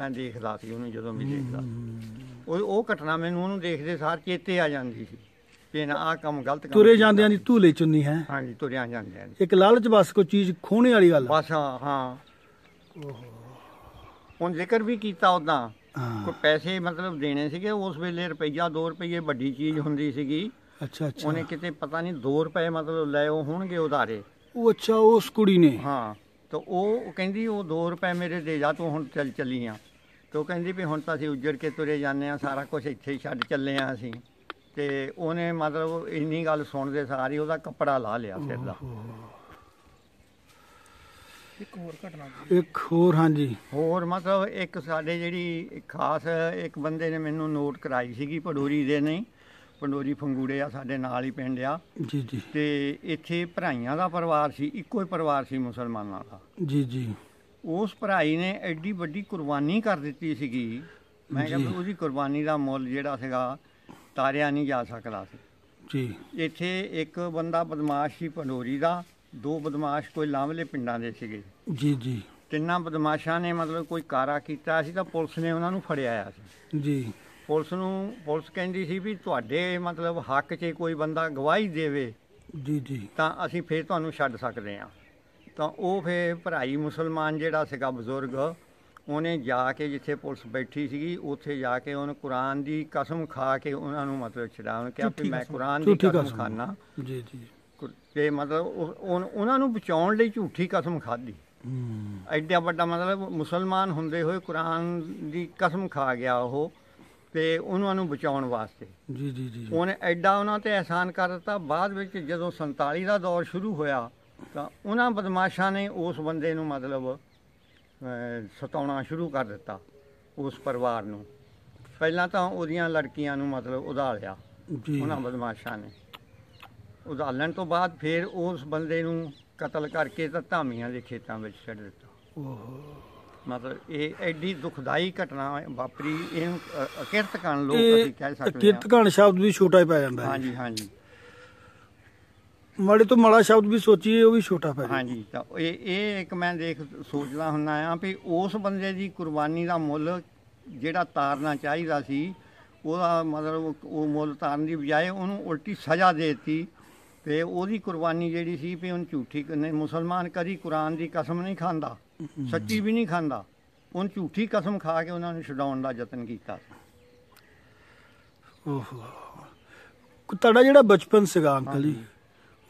ਮੈਂ ਦੇਖਦਾ ਸੀ ਉਹਨੂੰ ਜਦੋਂ ਵੀ ਦੇਖਦਾ ਉਹ ਉਹ ਘਟਨਾ ਮੈਨੂੰ ਉਹਨੂੰ ਦੇਖਦੇ ਸਾਰ ਚੇਤੇ ਆ ਜਾਂਦੀ ਸੀ ਵੀ ਨਾ ਆ ਕੰਮ ਗਲਤ ਕਰ ਤੁਰੇ ਜਾਂਦਿਆਂ ਦੀ ਧੂਲੇ ਚੁੰਨੀ ਹੈ ਹਾਂਜੀ ਤੁਰਿਆ ਜਾਂਦੇ ਆ ਇੱਕ ਲਾਲਚ ਬਸ ਕੋਈ ਚੀਜ਼ ਖੋਣੇ ਵਾਲੀ ਗੱਲ ਬਸ ਹਾਂ ਹਾਂ ਉਹਨ ਜ਼ਿਕਰ ਵੀ ਕੀਤਾ ਉਦਾਂ ਕੋਈ ਪੈਸੇ ਮਤਲਬ ਦੇਣੇ ਸੀਗੇ ਉਸ ਵੇਲੇ ਰੁਪਈਆ 2 ਰੁਪਈਏ ਵੱਡੀ ਚੀਜ਼ ਹੁੰਦੀ ਸੀਗੀ ਅੱਛਾ ਅੱਛਾ ਉਹਨੇ ਕਿਤੇ ਪਤਾ ਨਹੀਂ 2 ਰੁਪਏ ਮਤਲਬ ਲੈ ਉਹ ਹੋਣਗੇ ਉਧਾਰੇ ਉਹ ਅੱਛਾ ਉਸ ਕੁੜੀ ਨੇ ਹਾਂ ਤਾਂ ਉਹ ਕਹਿੰਦੀ ਉਹ 2 ਰੁਪਏ ਮੇਰੇ ਦੇ ਜਾ ਤੂੰ ਹੁਣ ਚੱਲ ਚੱਲੀ ਆ ਤੋ ਕਹਿੰਦੀ ਵੀ ਹੁਣ ਤਾਂ ਅਸੀਂ ਉੱਜੜ ਕੇ ਤੁਰੇ ਜਾਂਦੇ ਆ ਸਾਰਾ ਕੁਝ ਇੱਥੇ ਹੀ ਛੱਡ ਚੱਲੇ ਆ ਅਸੀਂ ਤੇ ਉਹਨੇ ਮਤਲਬ ਇੰਨੀ ਗੱਲ ਸੁਣਦੇ ਸਾਰੀ ਉਹਦਾ ਕੱਪੜਾ ਲਾ ਲਿਆ ਸਿਰ ਦਾ ਇੱਕ ਹੋਰ ਘਟਨਾ ਇੱਕ ਹੋਰ ਹਾਂਜੀ ਹੋਰ ਮਤਲਬ ਇੱਕ ਸਾਡੇ ਜਿਹੜੀ ਖਾਸ ਇੱਕ ਬੰਦੇ ਨੇ ਮੈਨੂੰ ਨੋਟ ਕਰਾਈ ਸੀਗੀ ਪਡੋਰੀ ਦੇ ਨਹੀਂ ਪੰਡੋਰੀ ਫੰਗੂੜੇ ਆ ਸਾਡੇ ਨਾਲ ਹੀ ਪਿੰਡ ਆ ਜੀ ਜੀ ਤੇ ਇੱਥੇ ਭਰਾਈਆਂ ਦਾ ਪਰਿਵਾਰ ਸੀ ਇੱਕੋ ਹੀ ਪਰਿਵਾਰ ਸੀ ਮੁਸਲਮਾਨਾਂ ਦਾ ਜੀ ਜੀ ਉਸ ਭਰਾਈ ਨੇ ਐਡੀ ਵੱਡੀ ਕੁਰਬਾਨੀ ਕਰ ਦਿੱਤੀ ਸੀਗੀ ਮੈਂ ਕਹਿੰਦਾ ਉਹਦੀ ਕੁਰਬਾਨੀ ਦਾ ਮੁੱਲ ਜਿਹੜਾ ਸੀਗਾ ਤਾਰਿਆ ਨਹੀਂ ਜਾ ਸਕਦਾ ਸੀ ਜੀ ਇੱਥੇ ਇੱਕ ਬੰਦਾ ਬਦਮਾਸ਼ ਸੀ ਪੰਡੋਰੀ ਦਾ ਦੋ ਬਦਮਾਸ਼ ਕੋਈ ਲਾਂਵਲੇ ਪਿੰਡਾਂ ਦੇ ਸੀਗੇ ਜੀ ਜੀ ਤਿੰਨਾਂ ਬਦਮਾਸ਼ਾਂ ਨੇ ਮਤਲਬ ਕੋਈ ਕਾਰਾ ਕੀਤਾ ਸੀ ਤਾਂ ਪੁਲਿਸ ਨੇ ਉਹਨਾਂ ਨੂੰ ਫੜਿਆ ਆ ਸੀ ਜੀ ਪੁਲਿਸ ਨੂੰ ਪੁਲਿਸ ਕਹਿੰਦੀ ਸੀ ਵੀ ਤੁਹਾਡੇ ਮਤਲਬ ਹੱਕ 'ਚ ਕੋਈ ਬੰਦਾ ਗਵਾਹੀ ਦੇਵੇ ਜੀ ਜੀ ਤਾਂ ਅਸੀਂ ਫੇਰ ਤੁਹਾਨੂੰ ਛੱਡ ਸਕਦੇ ਹਾਂ ਤਾਂ ਉਹ ਫੇਰ ਭਰਾਈ ਮੁਸਲਮਾਨ ਜਿਹੜਾ ਸੀਗਾ ਬਜ਼ੁਰਗ ਉਹਨੇ ਜਾ ਕੇ ਜਿੱਥੇ ਪੁਲਿਸ ਬੈਠੀ ਸੀਗੀ ਉੱਥੇ ਜਾ ਕੇ ਉਹਨੇ ਕੁਰਾਨ ਦੀ ਕਸਮ ਖਾ ਕੇ ਉਹਨਾਂ ਨੂੰ ਮਤਲਬ ਛਡਾਉਣ ਕਿ ਮੈਂ ਕੁਰਾਨ ਦੀ ਕਸਮ ਖਾਣਾ ਜੀ ਜੀ ਤੇ ਮਤਲਬ ਉਹਨਾਂ ਨੂੰ ਬਚਾਉਣ ਲਈ ਝੂਠੀ ਕਸਮ ਖਾਦੀ ਐਡਾ ਵੱਡਾ ਮਤਲਬ ਮੁਸਲਮਾਨ ਹੁੰਦੇ ਹੋਏ ਕੁਰਾਨ ਦੀ ਕਸਮ ਖਾ ਗਿਆ ਉਹ ਤੇ ਉਹਨਾਂ ਨੂੰ ਬਚਾਉਣ ਵਾਸਤੇ ਜੀ ਜੀ ਜੀ ਉਹਨੇ ਐਡਾ ਉਹਨਾਂ ਤੇ ਐਹਸਾਨ ਕਰ ਦਿੱਤਾ ਬਾਅਦ ਵਿੱਚ ਜਦੋਂ 47 ਦਾ ਦੌਰ ਸ਼ੁਰੂ ਹੋਇਆ ਤਾਂ ਉਹਨਾਂ ਬਦਮਾਸ਼ਾਂ ਨੇ ਉਸ ਬੰਦੇ ਨੂੰ ਮਤਲਬ ਸਤਾਉਣਾ ਸ਼ੁਰੂ ਕਰ ਦਿੱਤਾ ਉਸ ਪਰਿਵਾਰ ਨੂੰ ਪਹਿਲਾਂ ਤਾਂ ਉਹਦੀਆਂ ਲੜਕੀਆਂ ਨੂੰ ਮਤਲਬ ਉਧਾਲਿਆ ਉਹਨਾਂ ਬਦਮਾਸ਼ਾਂ ਨੇ ਉਧਾਲਣ ਤੋਂ ਬਾਅਦ ਫਿਰ ਉਸ ਬੰਦੇ ਨੂੰ ਕਤਲ ਕਰਕੇ ਤਾਂ ਧਾਮੀਆਂ ਦੇ ਖੇਤਾਂ ਵਿੱਚ ਛੱਡ ਦਿੱਤਾ ਓਹੋ ਮਤਲਬ ਇਹ ਐਡੀ ਦੁਖਦਾਈ ਘਟਨਾ ਵਾਪਰੀ ਇਹ ਅਕਿਰਤਕਣ ਲੋਕ ਅਸੀਂ ਕਹਿ ਸਕਦੇ ਹਾਂ ਅਕਿਰਤਕਣ ਸ਼ਬਦ ਵੀ ਛੋਟਾ ਹੀ ਪੈ ਜਾਂਦਾ ਹੈ ਹਾਂਜੀ ਹਾਂਜੀ ਮਾੜੇ ਤੋਂ ਮਾੜਾ ਸ਼ਬਦ ਵੀ ਸੋਚੀਏ ਉਹ ਵੀ ਛੋਟਾ ਪੈ ਜਾਂਦਾ ਹਾਂਜੀ ਤਾਂ ਇਹ ਇਹ ਇੱਕ ਮੈਂ ਦੇਖ ਸੋਚਦਾ ਹੁੰਦਾ ਆ ਵੀ ਉਸ ਬੰਦੇ ਦੀ ਕੁਰਬਾਨੀ ਦਾ ਮੁੱਲ ਜਿਹੜਾ ਤਾਰਨਾ ਚਾਹੀਦਾ ਸੀ ਉਹਦਾ ਮਤਲਬ ਉਹ ਮੁੱਲ ਤਾਰਨ ਦੀ ਬਜਾਏ ਉਹਨੂੰ ਉਲਟੀ ਸਜ਼ਾ ਦੇ ਦਿੱਤੀ ਤੇ ਉਹਦੀ ਕੁਰਬਾਨੀ ਜਿਹੜੀ ਸੀ ਵੀ ਉਹਨ ਝੂਠੀ ਨਹੀਂ ਮੁਸਲਮਾਨ ਕਦੀ ਕੁਰਾਨ ਦੀ ਕਸਮ ਨਹੀਂ ਖਾਂਦਾ ਸੱਚੀ ਵੀ ਨਹੀਂ ਖਾਂਦਾ ਉਹਨ ਝੂਠੀ ਕਸਮ ਖਾ ਕੇ ਉਹਨਾਂ ਨੂੰ ਛਡਾਉਣ ਦਾ ਯਤਨ ਕੀਤਾ ਓਹੋ ਤੁਹਾਡਾ ਜਿਹੜਾ ਬਚਪਨ ਸੀਗਾ ਅੰਕਲ ਜੀ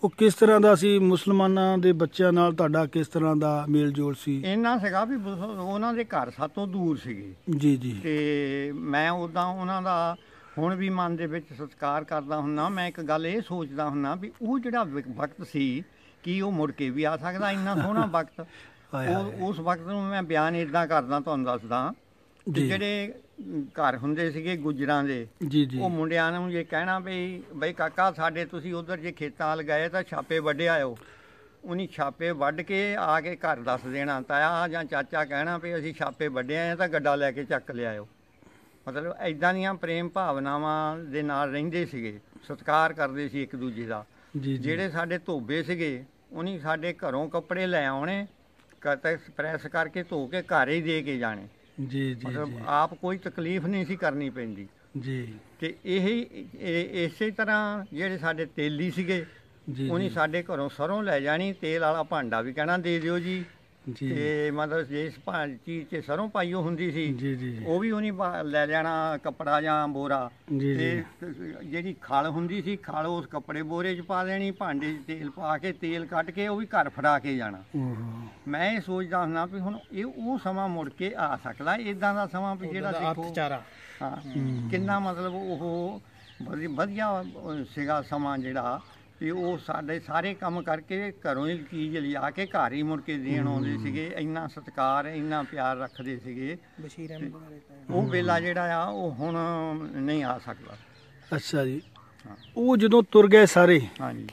ਉਹ ਕਿਸ ਤਰ੍ਹਾਂ ਦਾ ਸੀ ਮੁਸਲਮਾਨਾਂ ਦੇ ਬੱਚਿਆਂ ਨਾਲ ਤੁਹਾਡਾ ਕਿਸ ਤਰ੍ਹਾਂ ਦਾ ਮੇਲ ਜੋਲ ਸੀ ਇੰਨਾ ਸੀਗਾ ਵੀ ਉਹਨਾਂ ਦੇ ਘਰ ਸਾਤੋਂ ਦੂਰ ਸੀਗੇ ਜੀ ਜੀ ਤੇ ਮੈਂ ਉਦਾਂ ਉਹਨਾਂ ਦਾ ਹੁਣ ਵੀ ਮਨ ਦੇ ਵਿੱਚ ਸਤਿਕਾਰ ਕਰਦਾ ਹੁੰਨਾ ਮੈਂ ਇੱਕ ਗੱਲ ਇਹ ਸੋਚਦਾ ਹੁੰਨਾ ਵੀ ਉਹ ਜਿਹੜਾ ਵਕਤ ਸੀ ਕੀ ਉਹ ਮੁੜ ਕੇ ਵੀ ਆ ਸਕਦਾ ਇੰਨਾ ਸੋਹਣਾ ਵਕਤ ਉਸ ਵਕਤ ਨੂੰ ਮੈਂ ਬਿਆਨ ਇਦਾਂ ਕਰਦਾ ਤੁਹਾਨੂੰ ਦੱਸਦਾ ਜਿਹੜੇ ਘਰ ਹੁੰਦੇ ਸੀਗੇ ਗੁਜਰਾਂ ਦੇ ਜੀ ਜੀ ਉਹ ਮੁੰਡਿਆਂ ਨੂੰ ਇਹ ਕਹਿਣਾ ਵੀ ਬਈ ਕਾਕਾ ਸਾਡੇ ਤੁਸੀਂ ਉਧਰ ਜੇ ਖੇਤਾਂ ਲਗਾਏ ਤਾਂ ਛਾਪੇ ਵੱਢੇ ਆਇਓ ਉਨੀ ਛਾਪੇ ਵੱਢ ਕੇ ਆ ਕੇ ਘਰ ਦੱਸ ਦੇਣਾ ਤਾਇਆ ਜਾਂ ਚਾਚਾ ਕਹਿਣਾ ਵੀ ਅਸੀਂ ਛਾਪੇ ਵੱਢਿਆ ਆ ਤਾਂ ਗੱਡਾ ਲੈ ਕੇ ਚੱਕ ਲਿਆਇਓ ਮਤਲਬ ਐਦਾਂ ਦੀਆਂ ਪ੍ਰੇਮ ਭਾਵਨਾਵਾਂ ਦੇ ਨਾਲ ਰਹਿੰਦੇ ਸੀਗੇ ਸਤਕਾਰ ਕਰਦੇ ਸੀ ਇੱਕ ਦੂਜੇ ਦਾ ਜਿਹੜੇ ਸਾਡੇ ਧੋਬੇ ਸੀਗੇ ਉਨੀ ਸਾਡੇ ਘਰੋਂ ਕੱਪੜੇ ਲੈ ਆਉਣੇ ਕਤੇ ਪ੍ਰੈਸ ਕਰਕੇ ਧੋ ਕੇ ਘਰ ਹੀ ਦੇ ਕੇ ਜਾਣੇ ਜੀ ਜੀ ਮਤਲਬ ਆਪ ਕੋਈ ਤਕਲੀਫ ਨਹੀਂ ਸੀ ਕਰਨੀ ਪੈਂਦੀ ਜੀ ਤੇ ਇਹ ਇਸੇ ਤਰ੍ਹਾਂ ਜਿਹੜੇ ਸਾਡੇ ਤੇਲੀ ਸੀਗੇ ਜੀ ਉਹਨੇ ਸਾਡੇ ਘਰੋਂ ਸਰੋਂ ਲੈ ਜਾਣੀ ਤੇਲ ਵਾਲਾ ਭਾਂਡਾ ਵੀ ਕਹਿਣਾ ਦੇ ਦਿਓ ਜੀ ਜੀ। ਤੇ ਮਤਲਬ ਜਿਸ ਭਾ- ਚੀਜ਼ ਤੇ ਸਰੋਂ ਪਾਈ ਹੁੰਦੀ ਸੀ ਜੀ ਜੀ ਉਹ ਵੀ ਉਹਨੇ ਲੈ ਜਾਣਾ ਕੱਪੜਾ ਜਾਂ ਬੋਰਾ ਜੀ, ਜੀ। ਤੇ ਜਿਹੜੀ ਖਲ ਹੁੰਦੀ ਸੀ ਖਲ ਉਸ ਕੱਪੜੇ ਬੋਰੇ 'ਚ ਪਾ ਦੇਣੀ ਭਾਂਡੇ 'ਚ ਤੇਲ ਪਾ ਕੇ ਤੇਲ ਕੱਢ ਕੇ ਉਹ ਵੀ ਘਰ ਫੜਾ ਕੇ ਜਾਣਾ ਮੈਂ ਇਹ ਸੋਚਦਾ ਹੁੰਦਾ ਵੀ ਹੁਣ ਇਹ ਉਹ ਸਮਾਂ ਮੁੜ ਕੇ ਆ ਸਕਦਾ ਇਦਾਂ ਦਾ ਸਮਾਂ ਵੀ ਜਿਹੜਾ ਦੇਖੋ ਹਾਂ ਕਿੰਨਾ ਮਤਲਬ ਉਹ ਵਧੀਆ ਸੀਗਾ ਸਮਾਂ ਜਿਹੜਾ ਤੇ ਉਹ ਸਾਡੇ ਸਾਰੇ ਕੰਮ ਕਰਕੇ ਘਰੋਂ ਹੀ ਚੀਜ਼ ਲਿਆ ਕੇ ਘਰ ਹੀ ਮੁੜ ਕੇ ਦੇਣ ਆਉਂਦੇ ਸੀਗੇ ਇੰਨਾ ਸਤਿਕਾਰ ਇੰਨਾ ਪਿਆਰ ਰੱਖਦੇ ਸੀਗੇ ਬਸ਼ੀਰ ਅਹਿਮਦ ਉਹ ਵੇਲਾ ਜਿਹੜਾ ਆ ਉਹ ਹੁਣ ਨਹੀਂ ਆ ਸਕਦਾ ਅੱਛਾ ਜੀ ਉਹ ਜਦੋਂ ਤੁਰ ਗਏ ਸਾਰੇ ਹਾਂਜੀ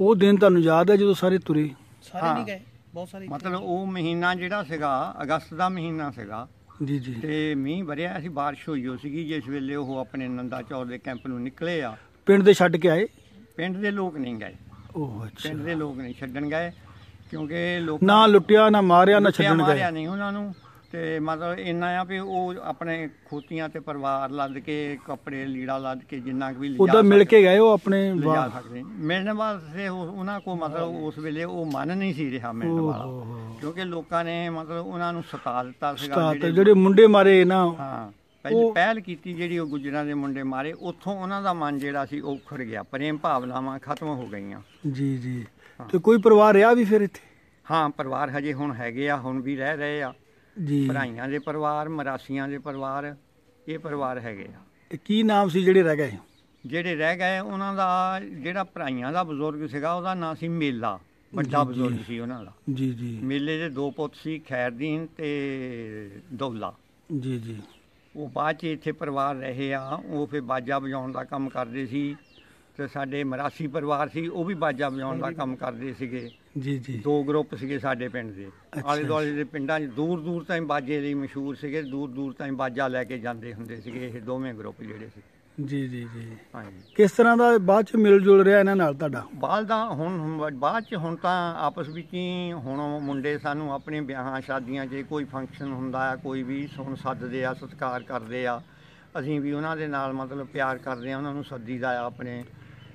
ਉਹ ਦਿਨ ਤੁਹਾਨੂੰ ਯਾਦ ਹੈ ਜਦੋਂ ਸਾਰੇ ਤੁਰੇ ਸਾਰੇ ਨਹੀਂ ਗਏ ਬਹੁਤ ਸਾਰੇ ਮਤਲਬ ਉਹ ਮਹੀਨਾ ਜਿਹੜਾ ਸੀਗਾ ਅਗਸਤ ਦਾ ਮਹੀਨਾ ਸੀਗਾ ਜੀ ਜੀ ਤੇ ਮੀਂਹ ਵਰਿਆ ਸੀ بارش ਹੋਈ ਹੋ ਸੀਗੀ ਜਿਸ ਵੇਲੇ ਉਹ ਆਪਣੇ ਨੰਦਾ ਚੌਰ ਦੇ ਕੈਂਪ ਨੂੰ ਨਿਕਲੇ ਆ ਪਿੰਡ ਦੇ ਛੱਡ ਕੇ ਆਏ ਪਿੰਡ ਦੇ ਲੋਕ ਨਹੀਂ ਗਏ ਉਹ ਅੱਛਾ ਪਿੰਡ ਦੇ ਲੋਕ ਨਹੀਂ ਛੱਡਣ ਗਏ ਕਿਉਂਕਿ ਲੋਕ ਨਾ ਲੁੱਟਿਆ ਨਾ ਮਾਰਿਆ ਨਾ ਛੱਡਣ ਗਏ ਮਾਰਿਆ ਨਹੀਂ ਉਹਨਾਂ ਨੂੰ ਤੇ ਮਤਲਬ ਇੰਨਾ ਆ ਵੀ ਉਹ ਆਪਣੇ ਖੋਤੀਆਂ ਤੇ ਪਰਿਵਾਰ ਲੱਦ ਕੇ ਕੱਪੜੇ ਲੀੜਾ ਲੱਦ ਕੇ ਜਿੰਨਾ ਕੁ ਵੀ ਲਿਆ ਉਹਦਾ ਮਿਲ ਕੇ ਗਏ ਉਹ ਆਪਣੇ ਲਿਜਾ ਮਿਲਣ ਵਾਸਤੇ ਉਹਨਾਂ ਕੋ ਮਤਲਬ ਉਸ ਵੇਲੇ ਉਹ ਮਨ ਨਹੀਂ ਸੀ ਰਿਹਾ ਮਿਲਣ ਵਾਲਾ ਕਿਉਂਕਿ ਲੋਕਾਂ ਨੇ ਮਤਲਬ ਉਹਨਾਂ ਨੂੰ ਸਤਾ ਦਿੱਤਾ ਸੀਗਾ ਜਿਹੜੇ ਮੁੰਡੇ ਮਾਰੇ ਨਾ ਹਾਂ ਪਹਿਲੀ ਪਹਿਲ ਕੀਤੀ ਜਿਹੜੀ ਉਹ ਗੁਜਰਾਂ ਦੇ ਮੁੰਡੇ ਮਾਰੇ ਉੱਥੋਂ ਉਹਨਾਂ ਦਾ ਮਨ ਜਿਹੜਾ ਸੀ ਉਹ ਉਖੜ ਗਿਆ ਪ੍ਰੇਮ ਭਾਵਨਾਵਾਂ ਖਤਮ ਹੋ ਗਈਆਂ ਜੀ ਜੀ ਤੇ ਕੋਈ ਪਰਿਵਾਰ ਰਿਹਾ ਵੀ ਫਿਰ ਇੱਥੇ ਹਾਂ ਪਰਿਵਾਰ ਹਜੇ ਹੁਣ ਹੈਗੇ ਆ ਹੁਣ ਵੀ ਰਹਿ ਰਹੇ ਆ ਜੀ ਭਰਾਈਆਂ ਦੇ ਪਰਿਵਾਰ ਮਰਾਸੀਆਂ ਦੇ ਪਰਿਵਾਰ ਇਹ ਪਰਿਵਾਰ ਹੈਗੇ ਆ ਤੇ ਕੀ ਨਾਮ ਸੀ ਜਿਹੜੇ ਰਹਿ ਗਏ ਜਿਹੜੇ ਰਹਿ ਗਏ ਉਹਨਾਂ ਦਾ ਜਿਹੜਾ ਭਰਾਈਆਂ ਦਾ ਬਜ਼ੁਰਗ ਸੀਗਾ ਉਹਦਾ ਨਾਂ ਸੀ ਮੇਲਾ ਵੱਡਾ ਬਜ਼ੁਰਗ ਸੀ ਉਹਨਾਂ ਦਾ ਜੀ ਜੀ ਮੇਲੇ ਦੇ ਦੋ ਪੁੱਤ ਸੀ ਖੈਰਦੀਨ ਤੇ ਦੌਲਾ ਜੀ ਜੀ ਉਹ ਬਾਅਦ 'ਚ ਇੱਥੇ ਪਰਿਵਾਰ ਰਹੇ ਆ ਉਹ ਫਿਰ ਬਾਜਾ ਵਜਾਉਣ ਦਾ ਕੰਮ ਕਰਦੇ ਸੀ ਤੇ ਸਾਡੇ ਮਰਾਸੀ ਪਰਿਵਾਰ ਸੀ ਉਹ ਵੀ ਬਾਜਾ ਵਜਾਉਣ ਦਾ ਕੰਮ ਕਰਦੇ ਸੀਗੇ ਜੀ ਜੀ ਦੋ ਗਰੁੱਪ ਸੀਗੇ ਸਾਡੇ ਪਿੰਡ ਦੇ ਆਲੇ ਦੁਆਲੇ ਦੇ ਪਿੰਡਾਂ 'ਚ ਦੂਰ ਦੂਰ ਤਾਈਂ ਬਾਜੇ ਲਈ ਮਸ਼ਹੂਰ ਸੀਗੇ ਦੂਰ ਦੂਰ ਤਾਈਂ ਬਾਜਾ ਲੈ ਕੇ ਜਾਂਦੇ ਹੁੰਦੇ ਸੀਗੇ ਇਹ ਦੋਵੇਂ ਗਰੁੱਪ ਜਿਹੜੇ ਸੀ ਜੀ ਜੀ ਜੀ ਹਾਂਜੀ ਕਿਸ ਤਰ੍ਹਾਂ ਦਾ ਬਾਅਦ ਚ ਮਿਲ ਜੁਲ ਰਿਹਾ ਇਹਨਾਂ ਨਾਲ ਤੁਹਾਡਾ ਬਾਅਦ ਦਾ ਹੁਣ ਬਾਅਦ ਚ ਹੁਣ ਤਾਂ ਆਪਸ ਵਿੱਚ ਹੀ ਹੁਣ ਮੁੰਡੇ ਸਾਨੂੰ ਆਪਣੇ ਵਿਆਹਾਂ ਸ਼ਾਦੀਆਂ 'ਚ ਕੋਈ ਫੰਕਸ਼ਨ ਹੁੰਦਾ ਆ ਕੋਈ ਵੀ ਸੁਣ ਸੱਦਦੇ ਆ ਸਤਿਕਾਰ ਕਰਦੇ ਆ ਅਸੀਂ ਵੀ ਉਹਨਾਂ ਦੇ ਨਾਲ ਮਤਲਬ ਪਿਆਰ ਕਰਦੇ ਆ ਉਹਨਾਂ ਨੂੰ ਸੱਦੀਦਾ ਆ ਆਪਣੇ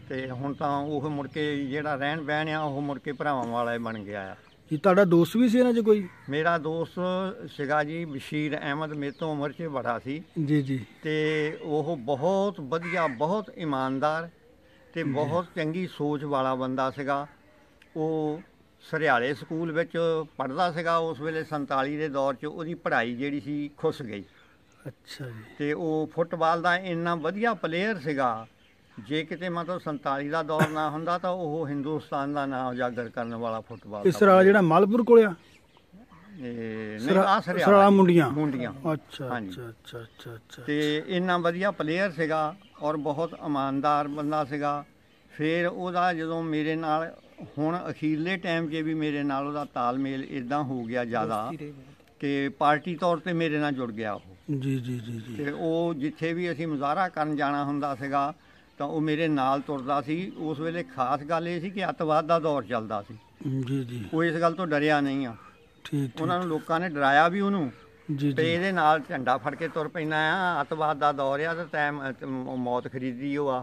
ਤੇ ਹੁਣ ਤਾਂ ਉਹ ਮੁੜ ਕੇ ਜਿਹੜਾ ਰਹਿਣ ਬਹਿਣ ਆ ਉਹ ਮੁੜ ਕੇ ਭਰਾਵਾਂ ਵਾਲਾ ਬਣ ਗਿਆ ਆ ਜੀ ਤੁਹਾਡਾ ਦੋਸਤ ਵੀ ਸੀ ਇਹਨਾਂ 'ਚ ਕੋਈ ਮੇਰਾ ਦੋਸਤ ਸ਼ਿਗਾ ਜੀ ਬਸ਼ੀਰ ਅਹਿਮਦ ਮੇਰੇ ਤੋਂ ਉਮਰ 'ਚ ਬੜਾ ਸੀ ਜੀ ਜੀ ਤੇ ਉਹ ਬਹੁਤ ਵਧੀਆ ਬਹੁਤ ਇਮਾਨਦਾਰ ਤੇ ਬਹੁਤ ਚੰਗੀ ਸੋਚ ਵਾਲਾ ਬੰਦਾ ਸੀਗਾ ਉਹ ਸਰਿਆਲੇ ਸਕੂਲ ਵਿੱਚ ਪੜ੍ਹਦਾ ਸੀਗਾ ਉਸ ਵੇਲੇ 47 ਦੇ ਦੌਰ 'ਚ ਉਹਦੀ ਪੜ੍ਹਾਈ ਜਿਹੜੀ ਸੀ ਖੁੱਸ ਗਈ ਅੱਛਾ ਜੀ ਤੇ ਉਹ ਫੁੱਟਬਾਲ ਦਾ ਇੰਨਾ ਵਧੀਆ ਪਲੇਅਰ ਸੀਗਾ ਜੇ ਕਿਤੇ ਮਤਲਬ 47 ਦਾ ਦੌਰ ਨਾ ਹੁੰਦਾ ਤਾਂ ਉਹ ਹਿੰਦੁਸਤਾਨ ਦਾ ਨਾਮ ਉਜਾਗਰ ਕਰਨ ਵਾਲਾ ਫੁੱਟਬਾਲ ਇਸ ਤਰ੍ਹਾਂ ਜਿਹੜਾ ਮਲਪੁਰ ਕੋਲ ਆ ਇਹ ਨਹੀਂ ਸਰਾ ਮੁੰਡੀਆਂ ਮੁੰਡੀਆਂ ਅੱਛਾ ਅੱਛਾ ਅੱਛਾ ਅੱਛਾ ਤੇ ਇੰਨਾ ਵਧੀਆ ਪਲੇਅਰ ਸੀਗਾ ਔਰ ਬਹੁਤ ਇਮਾਨਦਾਰ ਬੰਦਾ ਸੀਗਾ ਫਿਰ ਉਹਦਾ ਜਦੋਂ ਮੇਰੇ ਨਾਲ ਹੁਣ ਅਖੀਰਲੇ ਟਾਈਮ 'ਚ ਵੀ ਮੇਰੇ ਨਾਲ ਉਹਦਾ ਤਾਲਮੇਲ ਇਦਾਂ ਹੋ ਗਿਆ ਜ਼ਿਆਦਾ ਕਿ ਪਾਰਟੀ ਤੌਰ ਤੇ ਮੇਰੇ ਨਾਲ ਜੁੜ ਗਿਆ ਉਹ ਜੀ ਜੀ ਜੀ ਜੀ ਤੇ ਉਹ ਜਿੱਥੇ ਵੀ ਅਸੀਂ ਮੁਜ਼ਾਹਰਾ ਕਰਨ ਜਾਣਾ ਹੁੰਦਾ ਸੀਗਾ ਤਾਂ ਉਹ ਮੇਰੇ ਨਾਲ ਤੁਰਦਾ ਸੀ ਉਸ ਵੇਲੇ ਖਾਸ ਗੱਲ ਇਹ ਸੀ ਕਿ ਅੱਤਵਾਦ ਦਾ ਦੌਰ ਚੱਲਦਾ ਸੀ ਜੀ ਜੀ ਉਹ ਇਸ ਗੱਲ ਤੋਂ ਡਰਿਆ ਨਹੀਂ ਆ ਠੀਕ ਉਹਨਾਂ ਨੂੰ ਲੋਕਾਂ ਨੇ ਡਰਾਇਆ ਵੀ ਉਹਨੂੰ ਜੀ ਤੇ ਇਹਦੇ ਨਾਲ ਝੰਡਾ ਫੜ ਕੇ ਤੁਰ ਪੈਣਾ ਆ ਅਤਵਾਦ ਦਾ ਦੌਰ ਆ ਤੇ ਟਾਈਮ ਮੌਤ ਖਰੀਦੀ ਹੋ ਆ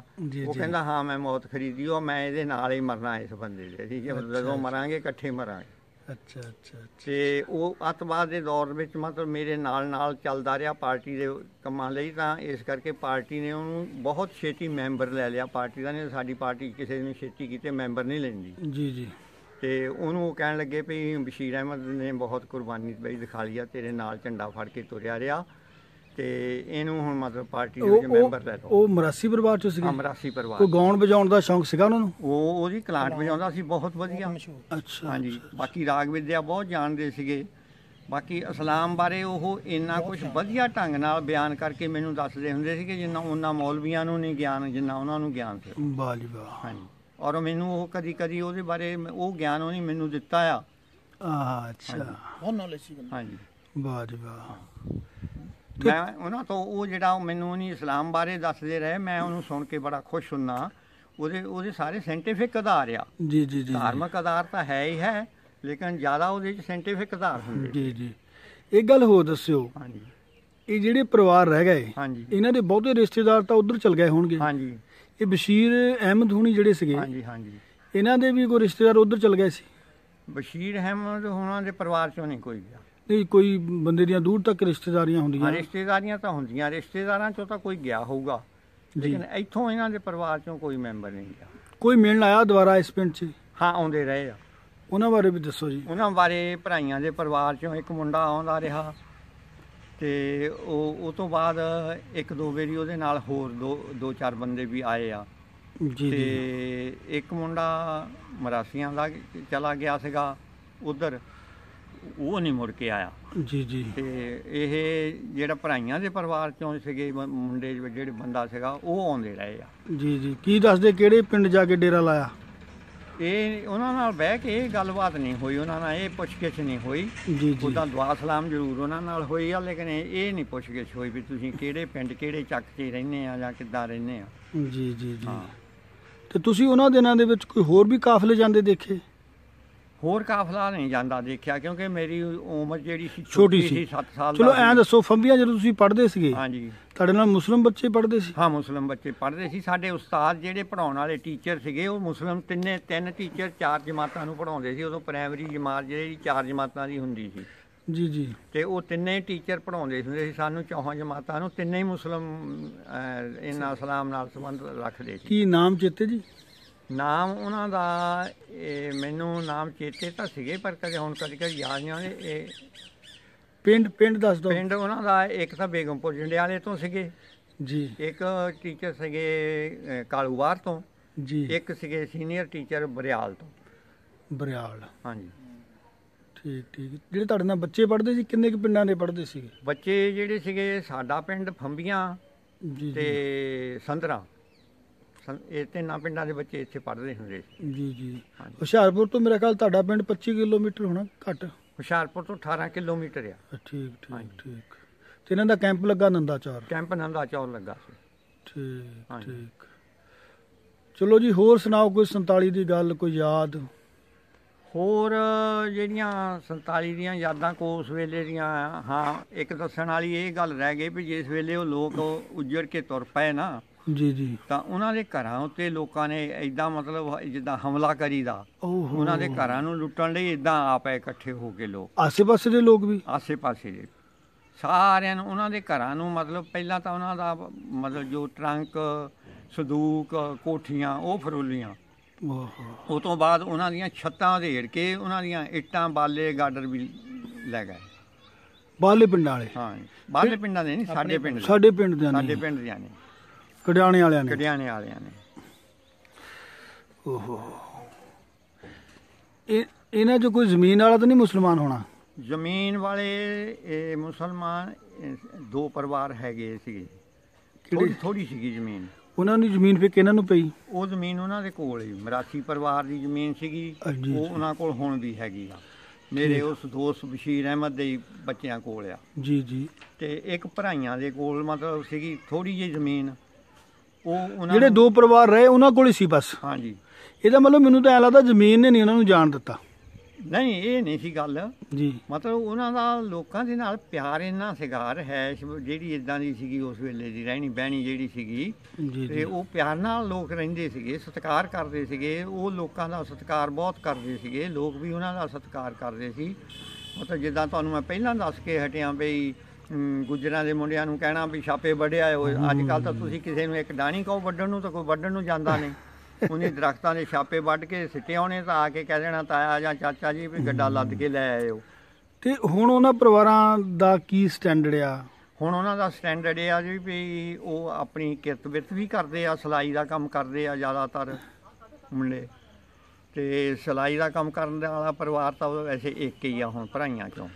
ਉਹ ਕਹਿੰਦਾ ਹਾਂ ਮੈਂ ਮੌਤ ਖਰੀਦੀ ਹੋ ਮੈਂ ਇਹਦੇ ਨਾਲ ਹੀ ਮਰਨਾ ਇਸ ਬੰਦੇ ਦੇ ਠੀਕ ਹੈ ਜਦੋਂ ਮਰਾਂਗੇ ਇਕੱਠੇ ਮਰਾਂਗੇ ਅੱਛਾ ਅੱਛਾ ਤੇ ਉਹ ਅਤਵਾਦ ਦੇ ਦੌਰ ਵਿੱਚ ਮਤਲਬ ਮੇਰੇ ਨਾਲ ਨਾਲ ਚੱਲਦਾ ਰਿਹਾ ਪਾਰਟੀ ਦੇ ਕੰਮਾਂ ਲਈ ਤਾਂ ਇਸ ਕਰਕੇ ਪਾਰਟੀ ਨੇ ਉਹਨੂੰ ਬਹੁਤ ਛੇਤੀ ਮੈਂਬਰ ਲੈ ਲਿਆ ਪਾਰਟੀ ਦਾ ਨਹੀਂ ਸਾਡੀ ਪਾਰਟੀ ਕਿਸੇ ਨੂੰ ਛੇਤੀ ਕੀਤੇ ਮੈਂਬਰ ਨਹੀਂ ਲੈਂਦੀ ਜੀ ਜੀ ਤੇ ਉਹਨੂੰ ਕਹਿਣ ਲੱਗੇ ਵੀ ਬਸ਼ੀਰ ਅਹਿਮਦ ਨੇ ਬਹੁਤ ਕੁਰਬਾਨੀ ਬਈ ਦਿਖਾ ਲਈਆ ਤੇਰੇ ਨਾਲ ਝੰਡਾ ਫੜ ਕੇ ਤੁਰਿਆ ਰਿਹਾ ਤੇ ਇਹਨੂੰ ਹੁਣ ਮਤਲਬ ਪਾਰਟੀ ਦੇ ਵਿੱਚ ਮੈਂਬਰ ਲੈ ਲਓ ਉਹ ਮਰਾਸੀ ਪਰਿਵਾਰ ਚੋਂ ਸੀਗਾ ਮਰਾਸੀ ਪਰਿਵਾਰ ਕੋਈ ਗਾਉਣ ਵਜਾਉਣ ਦਾ ਸ਼ੌਂਕ ਸੀਗਾ ਉਹਨਾਂ ਨੂੰ ਉਹ ਉਹਦੀ ਕਲਾਟ ਵਜਾਉਂਦਾ ਸੀ ਬਹੁਤ ਵਧੀਆ ਅੱਛਾ ਹਾਂਜੀ ਬਾਕੀ ਰਾਗ ਵਿਦਿਆ ਬਹੁਤ ਜਾਣਦੇ ਸੀਗੇ ਬਾਕੀ ਇਸਲਾਮ ਬਾਰੇ ਉਹ ਇੰਨਾ ਕੁਝ ਵਧੀਆ ਢੰਗ ਨਾਲ ਬਿਆਨ ਕਰਕੇ ਮੈਨੂੰ ਦੱਸਦੇ ਹੁੰਦੇ ਸੀ ਕਿ ਜਿੰਨਾ ਉਹਨਾਂ ਮੌਲਵੀਆਂ ਨੂੰ ਨਹੀਂ ਗਿਆਨ ਜਿੰਨਾ ਉਹਨਾਂ ਨੂੰ ਗਿਆਨ ਸੀ ਵਾਹ ਜੀ ਵਾਹ ਹਾਂਜੀ ਔਰ ਮੈਨੂੰ ਉਹ ਕਦੀ ਕਦੀ ਉਹਦੇ ਬਾਰੇ ਉਹ ਗਿਆਨ ਉਹਨੇ ਮੈਨੂੰ ਦਿੱਤਾ ਆ ਅੱਛਾ ਉਹ ਨੌਲੇਜ ਸੀ ਹਾਂਜੀ ਵਾਹ ਜੀ ਵਾਹ ਮੈਂ ਉਹਨਾਂ ਤੋਂ ਉਹ ਜਿਹੜਾ ਉਹ ਮੈਨੂੰ ਨਹੀਂ ਇਸਲਾਮ ਬਾਰੇ ਦੱਸਦੇ ਰਹੇ ਮੈਂ ਉਹਨੂੰ ਸੁਣ ਕੇ ਬੜਾ ਖੁਸ਼ ਹੁੰਨਾ ਉਹਦੇ ਉਹਦੇ ਸਾਰੇ ਸੈਂਟੀਫਿਕ ਆਧਾਰ ਆ ਜੀ ਜੀ ਜੀ ਧਾਰਮਿਕ ਆਧਾਰ ਤਾਂ ਹੈ ਹੀ ਹੈ ਲੇਕਿਨ ਜ਼ਿਆਦਾ ਉਹਦੇ ਵਿੱਚ ਸੈਂਟੀਫਿਕ ਆਧਾਰ ਹੁੰਦੇ ਜੀ ਜੀ ਇੱਕ ਗੱਲ ਹੋਰ ਦੱਸਿਓ ਹਾਂਜੀ ਇਹ ਜਿਹੜੇ ਪਰਿਵਾਰ ਰਹਿ ਗਏ ਹਾਂਜੀ ਇਹਨਾਂ ਦੇ ਬਹੁਤੇ ਰਿਸ਼ਤੇਦਾਰ ਤਾਂ ਉਧਰ ਚਲ ਗਏ ਹੋਣਗੇ ਹਾਂਜੀ ਇਹ ਬਸ਼ੀਰ ਅਹਿਮਦ ਹੁਣੀ ਜਿਹੜੇ ਸੀਗੇ ਹਾਂਜੀ ਹਾਂਜੀ ਇਹਨਾਂ ਦੇ ਵੀ ਕੋਈ ਰਿਸ਼ਤੇਦਾਰ ਉਧਰ ਚਲ ਗਏ ਸੀ ਬਸ਼ੀਰ ਅਹਿਮਦ ਹੁਣਾਂ ਦੇ ਪਰਿਵਾਰ ਚੋਂ ਨਹੀਂ ਕੋਈ ਗਿਆ ਨਹੀਂ ਕੋਈ ਬੰਦੇ ਦੀਆਂ ਦੂਰ ਤੱਕ ਰਿਸ਼ਤੇਦਾਰੀਆਂ ਹੁੰਦੀਆਂ ਹਾਂ ਰਿਸ਼ਤੇਦਾਰੀਆਂ ਤਾਂ ਹੁੰਦੀਆਂ ਰਿਸ਼ਤੇਦਾਰਾਂ ਚੋਂ ਤਾਂ ਕੋਈ ਗਿਆ ਹੋਊਗਾ ਲੇਕਿਨ ਇੱਥੋਂ ਇਹਨਾਂ ਦੇ ਪਰਿਵਾਰ ਚੋਂ ਕੋਈ ਮੈਂਬਰ ਨਹੀਂ ਗਿਆ ਕੋਈ ਮਿਲਣ ਆਇਆ ਦੁਬਾਰਾ ਇਸ ਪਿੰਡ 'ਚ ਹਾਂ ਆਉਂਦੇ ਰਹੇ ਆ ਉਹਨਾਂ ਬਾਰੇ ਵੀ ਦੱਸੋ ਜੀ ਉਹਨਾਂ ਬਾਰੇ ਭਰਾਈਆਂ ਦੇ ਪਰਿਵਾਰ ਚੋਂ ਇੱਕ ਮੁੰਡਾ ਆਉਂਦਾ ਰਿਹਾ ਤੇ ਉਹ ਉਹ ਤੋਂ ਬਾਅਦ ਇੱਕ ਦੋ ਵਾਰੀ ਉਹਦੇ ਨਾਲ ਹੋਰ ਦੋ ਦੋ ਚਾਰ ਬੰਦੇ ਵੀ ਆਏ ਆ ਜੀ ਤੇ ਇੱਕ ਮੁੰਡਾ ਮਰਾਸੀਆਂ ਦਾ ਚਲਾ ਗਿਆ ਸੀਗਾ ਉਧਰ ਉਹ ਨਹੀਂ ਮੁੜ ਕੇ ਆਇਆ ਜੀ ਜੀ ਤੇ ਇਹ ਜਿਹੜਾ ਭਰਾਈਆਂ ਦੇ ਪਰਿਵਾਰ ਚੋਂ ਸੀਗੇ ਮੁੰਡੇ ਜਿਹੜੇ- ਬੰਦਾ ਸੀਗਾ ਉਹ ਆਉਂਦੇ ਰਹੇ ਆ ਜੀ ਜੀ ਕੀ ਦੱਸਦੇ ਕਿਹੜੇ ਪਿੰਡ ਜਾ ਕੇ ਡੇਰਾ ਲਾਇਆ ਇਹ ਉਹਨਾਂ ਨਾਲ ਬਹਿ ਕੇ ਇਹ ਗੱਲਬਾਤ ਨਹੀਂ ਹੋਈ ਉਹਨਾਂ ਨਾਲ ਇਹ ਪੁੱਛਗਿੱਛ ਨਹੀਂ ਹੋਈ ਜੀ ਜੀ ਉਹਦਾ ਦੁਆ ਸਲਾਮ ਜ਼ਰੂਰ ਉਹਨਾਂ ਨਾਲ ਹੋਈ ਆ ਲੇਕਿਨ ਇਹ ਇਹ ਨਹੀਂ ਪੁੱਛਗਿੱਛ ਹੋਈ ਵੀ ਤੁਸੀਂ ਕਿਹੜੇ ਪਿੰਡ ਕਿਹੜੇ ਚੱਕ ਤੇ ਰਹਿੰਦੇ ਆ ਜਾਂ ਕਿੱਦਾਂ ਰਹਿੰਦੇ ਆ ਜੀ ਜੀ ਜੀ ਹਾਂ ਤੇ ਤੁਸੀਂ ਉਹਨਾਂ ਦਿਨਾਂ ਦੇ ਵਿੱਚ ਕੋਈ ਹੋਰ ਵੀ ਕਾਫਲੇ ਜਾਂਦੇ ਦੇਖੇ ਹੋਰ ਕਾਫਲਾ ਨਹੀਂ ਜਾਂਦਾ ਦੇਖਿਆ ਕਿਉਂਕਿ ਮੇਰੀ ਉਮਰ ਜਿਹੜੀ ਸੀ ਛੋਟੀ ਸੀ 7 ਸਾਲ ਚਲੋ ਐਂ ਦੱਸੋ ਫੰਬੀਆਂ ਜਦੋਂ ਤੁਸੀਂ ਪੜ੍ਹਦੇ ਸੀਗੇ ਹਾਂਜੀ ਤੁਹਾਡੇ ਨਾਲ ਮੁਸਲਮ ਬੱਚੇ ਪੜ੍ਹਦੇ ਸੀ ਹਾਂ ਮੁਸਲਮ ਬੱਚੇ ਪੜ੍ਹਦੇ ਸੀ ਸਾਡੇ ਉਸਤਾਦ ਜਿਹੜੇ ਪੜਾਉਣ ਵਾਲੇ ਟੀਚਰ ਸੀਗੇ ਉਹ ਮੁਸਲਮ ਤਿੰਨੇ ਤਿੰਨ ਟੀਚਰ ਚਾਰ ਜਮਾਤਾਂ ਨੂੰ ਪੜਾਉਂਦੇ ਸੀ ਉਦੋਂ ਪ੍ਰਾਇਮਰੀ ਜਮਾਤ ਜਿਹੜੀ ਚਾਰ ਜਮਾਤਾਂ ਦੀ ਹੁੰਦੀ ਸੀ ਜੀ ਜੀ ਤੇ ਉਹ ਤਿੰਨੇ ਟੀਚਰ ਪੜਾਉਂਦੇ ਹੁੰਦੇ ਸੀ ਸਾਨੂੰ ਚੌਹਾਂ ਜਮਾਤਾਂ ਨੂੰ ਤਿੰਨੇ ਹੀ ਮੁਸਲਮ ਇਹਨਾਂ ਸਲਾਮ ਨਾਲ ਸੰਬੰਧ ਰੱਖਦੇ ਸੀ ਕੀ ਨਾਮ ਚਿੱਤੇ ਜੀ ਨਾਮ ਉਹਨਾਂ ਦਾ ਇਹ ਮੈਨੂੰ ਨਾਮ ਚੇਤੇ ਤਾਂ ਸੀਗੇ ਪਰ ਕਦੇ ਹੁਣ ਕਦੇ ਕਦੇ ਯਾਦ ਨਹੀਂ ਆਉਂਦੇ ਇਹ ਪਿੰਡ ਪਿੰਡ ਦੱਸ ਦੋ ਪਿੰਡ ਉਹਨਾਂ ਦਾ ਇੱਕ ਤਾਂ ਬੇਗਮਪੁਰ ਜੰਡਿਆਲੇ ਤੋਂ ਸੀਗੇ ਜੀ ਇੱਕ ਟੀਚਰ ਸੀਗੇ ਕਾਲੂਵਾਰ ਤੋਂ ਜੀ ਇੱਕ ਸੀਗੇ ਸੀਨੀਅਰ ਟੀਚਰ ਬਰਿਆਲ ਤੋਂ ਬਰਿਆਲ ਹਾਂਜੀ ਠੀਕ ਠੀਕ ਜਿਹੜੇ ਤੁਹਾਡੇ ਨਾਲ ਬੱਚੇ ਪੜ੍ਹਦੇ ਸੀ ਕਿੰਨੇ ਕੁ ਪਿੰਡਾਂ ਦੇ ਪੜ੍ਹਦੇ ਸੀਗੇ ਬੱਚੇ ਜਿਹੜੇ ਸੀਗੇ ਸਾਡਾ ਪਿੰਡ ਫੰਬੀਆਂ ਤੇ ਸੰਧਰਾ ਇਹ ਤਿੰਨਾਂ ਪਿੰਡਾਂ ਦੇ ਬੱਚੇ ਇੱਥੇ ਪੜ੍ਹਦੇ ਹੁੰਦੇ ਜੀ ਜੀ ਹੁਸ਼ਿਆਰਪੁਰ ਤੋਂ ਮੇਰਾ ਖਿਆਲ ਤੁਹਾਡਾ ਪਿੰਡ 25 ਕਿਲੋਮੀਟਰ ਹੋਣਾ ਘੱਟ ਹੁਸ਼ਿਆਰਪੁਰ ਤੋਂ 18 ਕਿਲੋਮੀਟਰ ਆ ਠੀਕ ਠੀਕ ਠੀਕ ਤੇ ਇਹਨਾਂ ਦਾ ਕੈਂਪ ਲੱਗਾ ਨੰਦਾਚੌਰ ਕੈਂਪ ਨੰਦਾ ਚੌਰ ਲੱਗਾ ਸੀ ਠੀਕ ਠੀਕ ਚਲੋ ਜੀ ਹੋਰ ਸੁਣਾਓ ਕੋਈ 47 ਦੀ ਗੱਲ ਕੋਈ ਯਾਦ ਹੋਰ ਜਿਹੜੀਆਂ 47 ਦੀਆਂ ਯਾਦਾਂ ਕੋ ਉਸ ਵੇਲੇ ਦੀਆਂ ਹਾਂ ਇੱਕ ਦੱਸਣ ਵਾਲੀ ਇਹ ਗੱਲ ਰਹਿ ਗਈ ਵੀ ਜਿਸ ਵੇਲੇ ਉਹ ਲੋਕ ਉੱਜੜ ਕੇ ਤੁਰ ਪਏ ਨਾ ਜੀ ਜੀ ਤਾਂ ਉਹਨਾਂ ਦੇ ਘਰਾਂ ਉੱਤੇ ਲੋਕਾਂ ਨੇ ਐਦਾਂ ਮਤਲਬ ਜਿੱਦਾਂ ਹਮਲਾ ਕਰੀਦਾ ਉਹਨਾਂ ਦੇ ਘਰਾਂ ਨੂੰ ਲੁੱਟਣ ਲਈ ਐਦਾਂ ਆਪੇ ਇਕੱਠੇ ਹੋ ਕੇ ਲੋਕ ਆਸੇ-ਪਾਸੇ ਦੇ ਲੋਕ ਵੀ ਆਸੇ-ਪਾਸੇ ਦੇ ਸਾਰਿਆਂ ਨੂੰ ਉਹਨਾਂ ਦੇ ਘਰਾਂ ਨੂੰ ਮਤਲਬ ਪਹਿਲਾਂ ਤਾਂ ਉਹਨਾਂ ਦਾ ਮਤਲਬ ਜੋ ਟਰੰਕ ਸਦੂਕ ਕੋਠੀਆਂ ਉਹ ਫਰੋਲੀਆਂ ਉਹ ਤੋਂ ਬਾਅਦ ਉਹਨਾਂ ਦੀਆਂ ਛੱਤਾਂ ਦੇੜ ਕੇ ਉਹਨਾਂ ਦੀਆਂ ਇੱਟਾਂ ਬਾਲੇ ਗਾਡਰ ਵੀ ਲੈ ਗਏ ਬਾਲੇ ਪਿੰਡ ਵਾਲੇ ਹਾਂ ਬਾਲੇ ਪਿੰਡਾਂ ਦੇ ਨਹੀਂ ਸਾਡੇ ਪਿੰਡ ਸਾਡੇ ਪਿੰਡ ਦੇ ਸਾਡੇ ਪਿੰਡ ਦੇ ਨੇ ਕਟਿਆਣੇ ਵਾਲਿਆਂ ਨੇ ਕਟਿਆਣੇ ਵਾਲਿਆਂ ਨੇ ਓਹੋ ਇਹ ਇਹਨਾਂ ਜੋ ਕੋਈ ਜ਼ਮੀਨ ਵਾਲਾ ਤਾਂ ਨਹੀਂ ਮੁਸਲਮਾਨ ਹੋਣਾ ਜ਼ਮੀਨ ਵਾਲੇ ਇਹ ਮੁਸਲਮਾਨ ਦੋ ਪਰਿਵਾਰ ਹੈਗੇ ਸੀ ਥੋੜੀ ਥੋੜੀ ਸੀਗੀ ਜ਼ਮੀਨ ਉਹਨਾਂ ਨੂੰ ਜ਼ਮੀਨ ਫੇ ਕਿਹਨਾਂ ਨੂੰ ਪਈ ਉਹ ਜ਼ਮੀਨ ਉਹਨਾਂ ਦੇ ਕੋਲ ਹੀ ਮਰਾਠੀ ਪਰਿਵਾਰ ਦੀ ਜ਼ਮੀਨ ਸੀਗੀ ਉਹ ਉਹਨਾਂ ਕੋਲ ਹੁਣ ਵੀ ਹੈਗੀ ਆ ਮੇਰੇ ਉਸ ਦੋਸਤ ਬਸ਼ੀਰ ਅਹਿਮਦ ਦੇ ਬੱਚਿਆਂ ਕੋਲ ਆ ਜੀ ਜੀ ਤੇ ਇੱਕ ਭਰਾਈਆਂ ਦੇ ਕੋਲ ਮਤਲਬ ਸੀਗੀ ਥੋੜੀ ਜਿਹੀ ਜ਼ਮੀਨ ਉਹ ਉਹਨਾਂ ਜਿਹੜੇ ਦੋ ਪਰਿਵਾਰ ਰਹੇ ਉਹਨਾਂ ਕੋਲ ਹੀ ਸੀ ਬਸ ਹਾਂਜੀ ਇਹਦਾ ਮਤਲਬ ਮੈਨੂੰ ਤਾਂ ਐ ਲੱਗਦਾ ਜ਼ਮੀਨ ਨੇ ਨਹੀਂ ਉਹਨਾਂ ਨੂੰ ਜਾਣ ਦਿੱਤਾ ਨਹੀਂ ਇਹ ਨਹੀਂ ਸੀ ਗੱਲ ਜੀ ਮਤਲਬ ਉਹਨਾਂ ਦਾ ਲੋਕਾਂ ਦੇ ਨਾਲ ਪਿਆਰ ਇੰਨਾ ਸਿਗਾਰ ਹੈ ਜਿਹੜੀ ਇਦਾਂ ਦੀ ਸੀਗੀ ਉਸ ਵੇਲੇ ਦੀ ਰਹਿਣੀ ਬਹਿਣੀ ਜਿਹੜੀ ਸੀਗੀ ਤੇ ਉਹ ਪਿਆਰ ਨਾਲ ਲੋਕ ਰਹਿੰਦੇ ਸੀਗੇ ਸਤਿਕਾਰ ਕਰਦੇ ਸੀਗੇ ਉਹ ਲੋਕਾਂ ਦਾ ਸਤਿਕਾਰ ਬਹੁਤ ਕਰਦੇ ਸੀਗੇ ਲੋਕ ਵੀ ਉਹਨਾਂ ਦਾ ਸਤਿਕਾਰ ਕਰਦੇ ਸੀ ਮਤਲਬ ਜਿੱਦਾਂ ਤੁਹਾਨੂੰ ਮੈਂ ਪਹਿਲਾਂ ਦੱਸ ਕੇ ਹਟਿਆ ਬਈ ਗੁਜਰਾਂ ਦੇ ਮੁੰਡਿਆਂ ਨੂੰ ਕਹਿਣਾ ਵੀ ਛਾਪੇ ਵੱਢਿਆ ਹੋ ਅੱਜ ਕੱਲ ਤਾਂ ਤੁਸੀਂ ਕਿਸੇ ਨੂੰ ਇੱਕ ਡਾਣੀ ਕਹੋ ਵੱਢਣ ਨੂੰ ਤਾਂ ਕੋਈ ਵੱਢਣ ਨੂੰ ਜਾਂਦਾ ਨਹੀਂ ਉਹਨੇ ਦਰਖਤਾਂ ਦੇ ਛਾਪੇ ਵੱਢ ਕੇ ਸਿੱਟੇ ਆਉਣੇ ਤਾਂ ਆ ਕੇ ਕਹਿ ਦੇਣਾ ਤਾਇਆ ਜਾਂ ਚਾਚਾ ਜੀ ਵੀ ਗੱਡਾ ਲੱਦ ਕੇ ਲੈ ਆਇਓ ਤੇ ਹੁਣ ਉਹਨਾਂ ਪਰਿਵਾਰਾਂ ਦਾ ਕੀ ਸਟੈਂਡਰਡ ਆ ਹੁਣ ਉਹਨਾਂ ਦਾ ਸਟੈਂਡਰਡ ਇਹ ਆ ਜੀ ਵੀ ਉਹ ਆਪਣੀ ਕਿਰਤ ਵਿਰਤ ਵੀ ਕਰਦੇ ਆ ਸਲਾਈ ਦਾ ਕੰਮ ਕਰਦੇ ਆ ਜ਼ਿਆਦਾਤਰ ਮੁੰਡੇ ਤੇ ਸਲਾਈ ਦਾ ਕੰਮ ਕਰਨ ਵਾਲਾ ਪਰਿਵਾਰ ਤਾਂ ਵੈਸੇ ਇੱਕ ਹੀ ਆ ਹੁਣ ਭਰਾਈਆਂ ਚੋਂ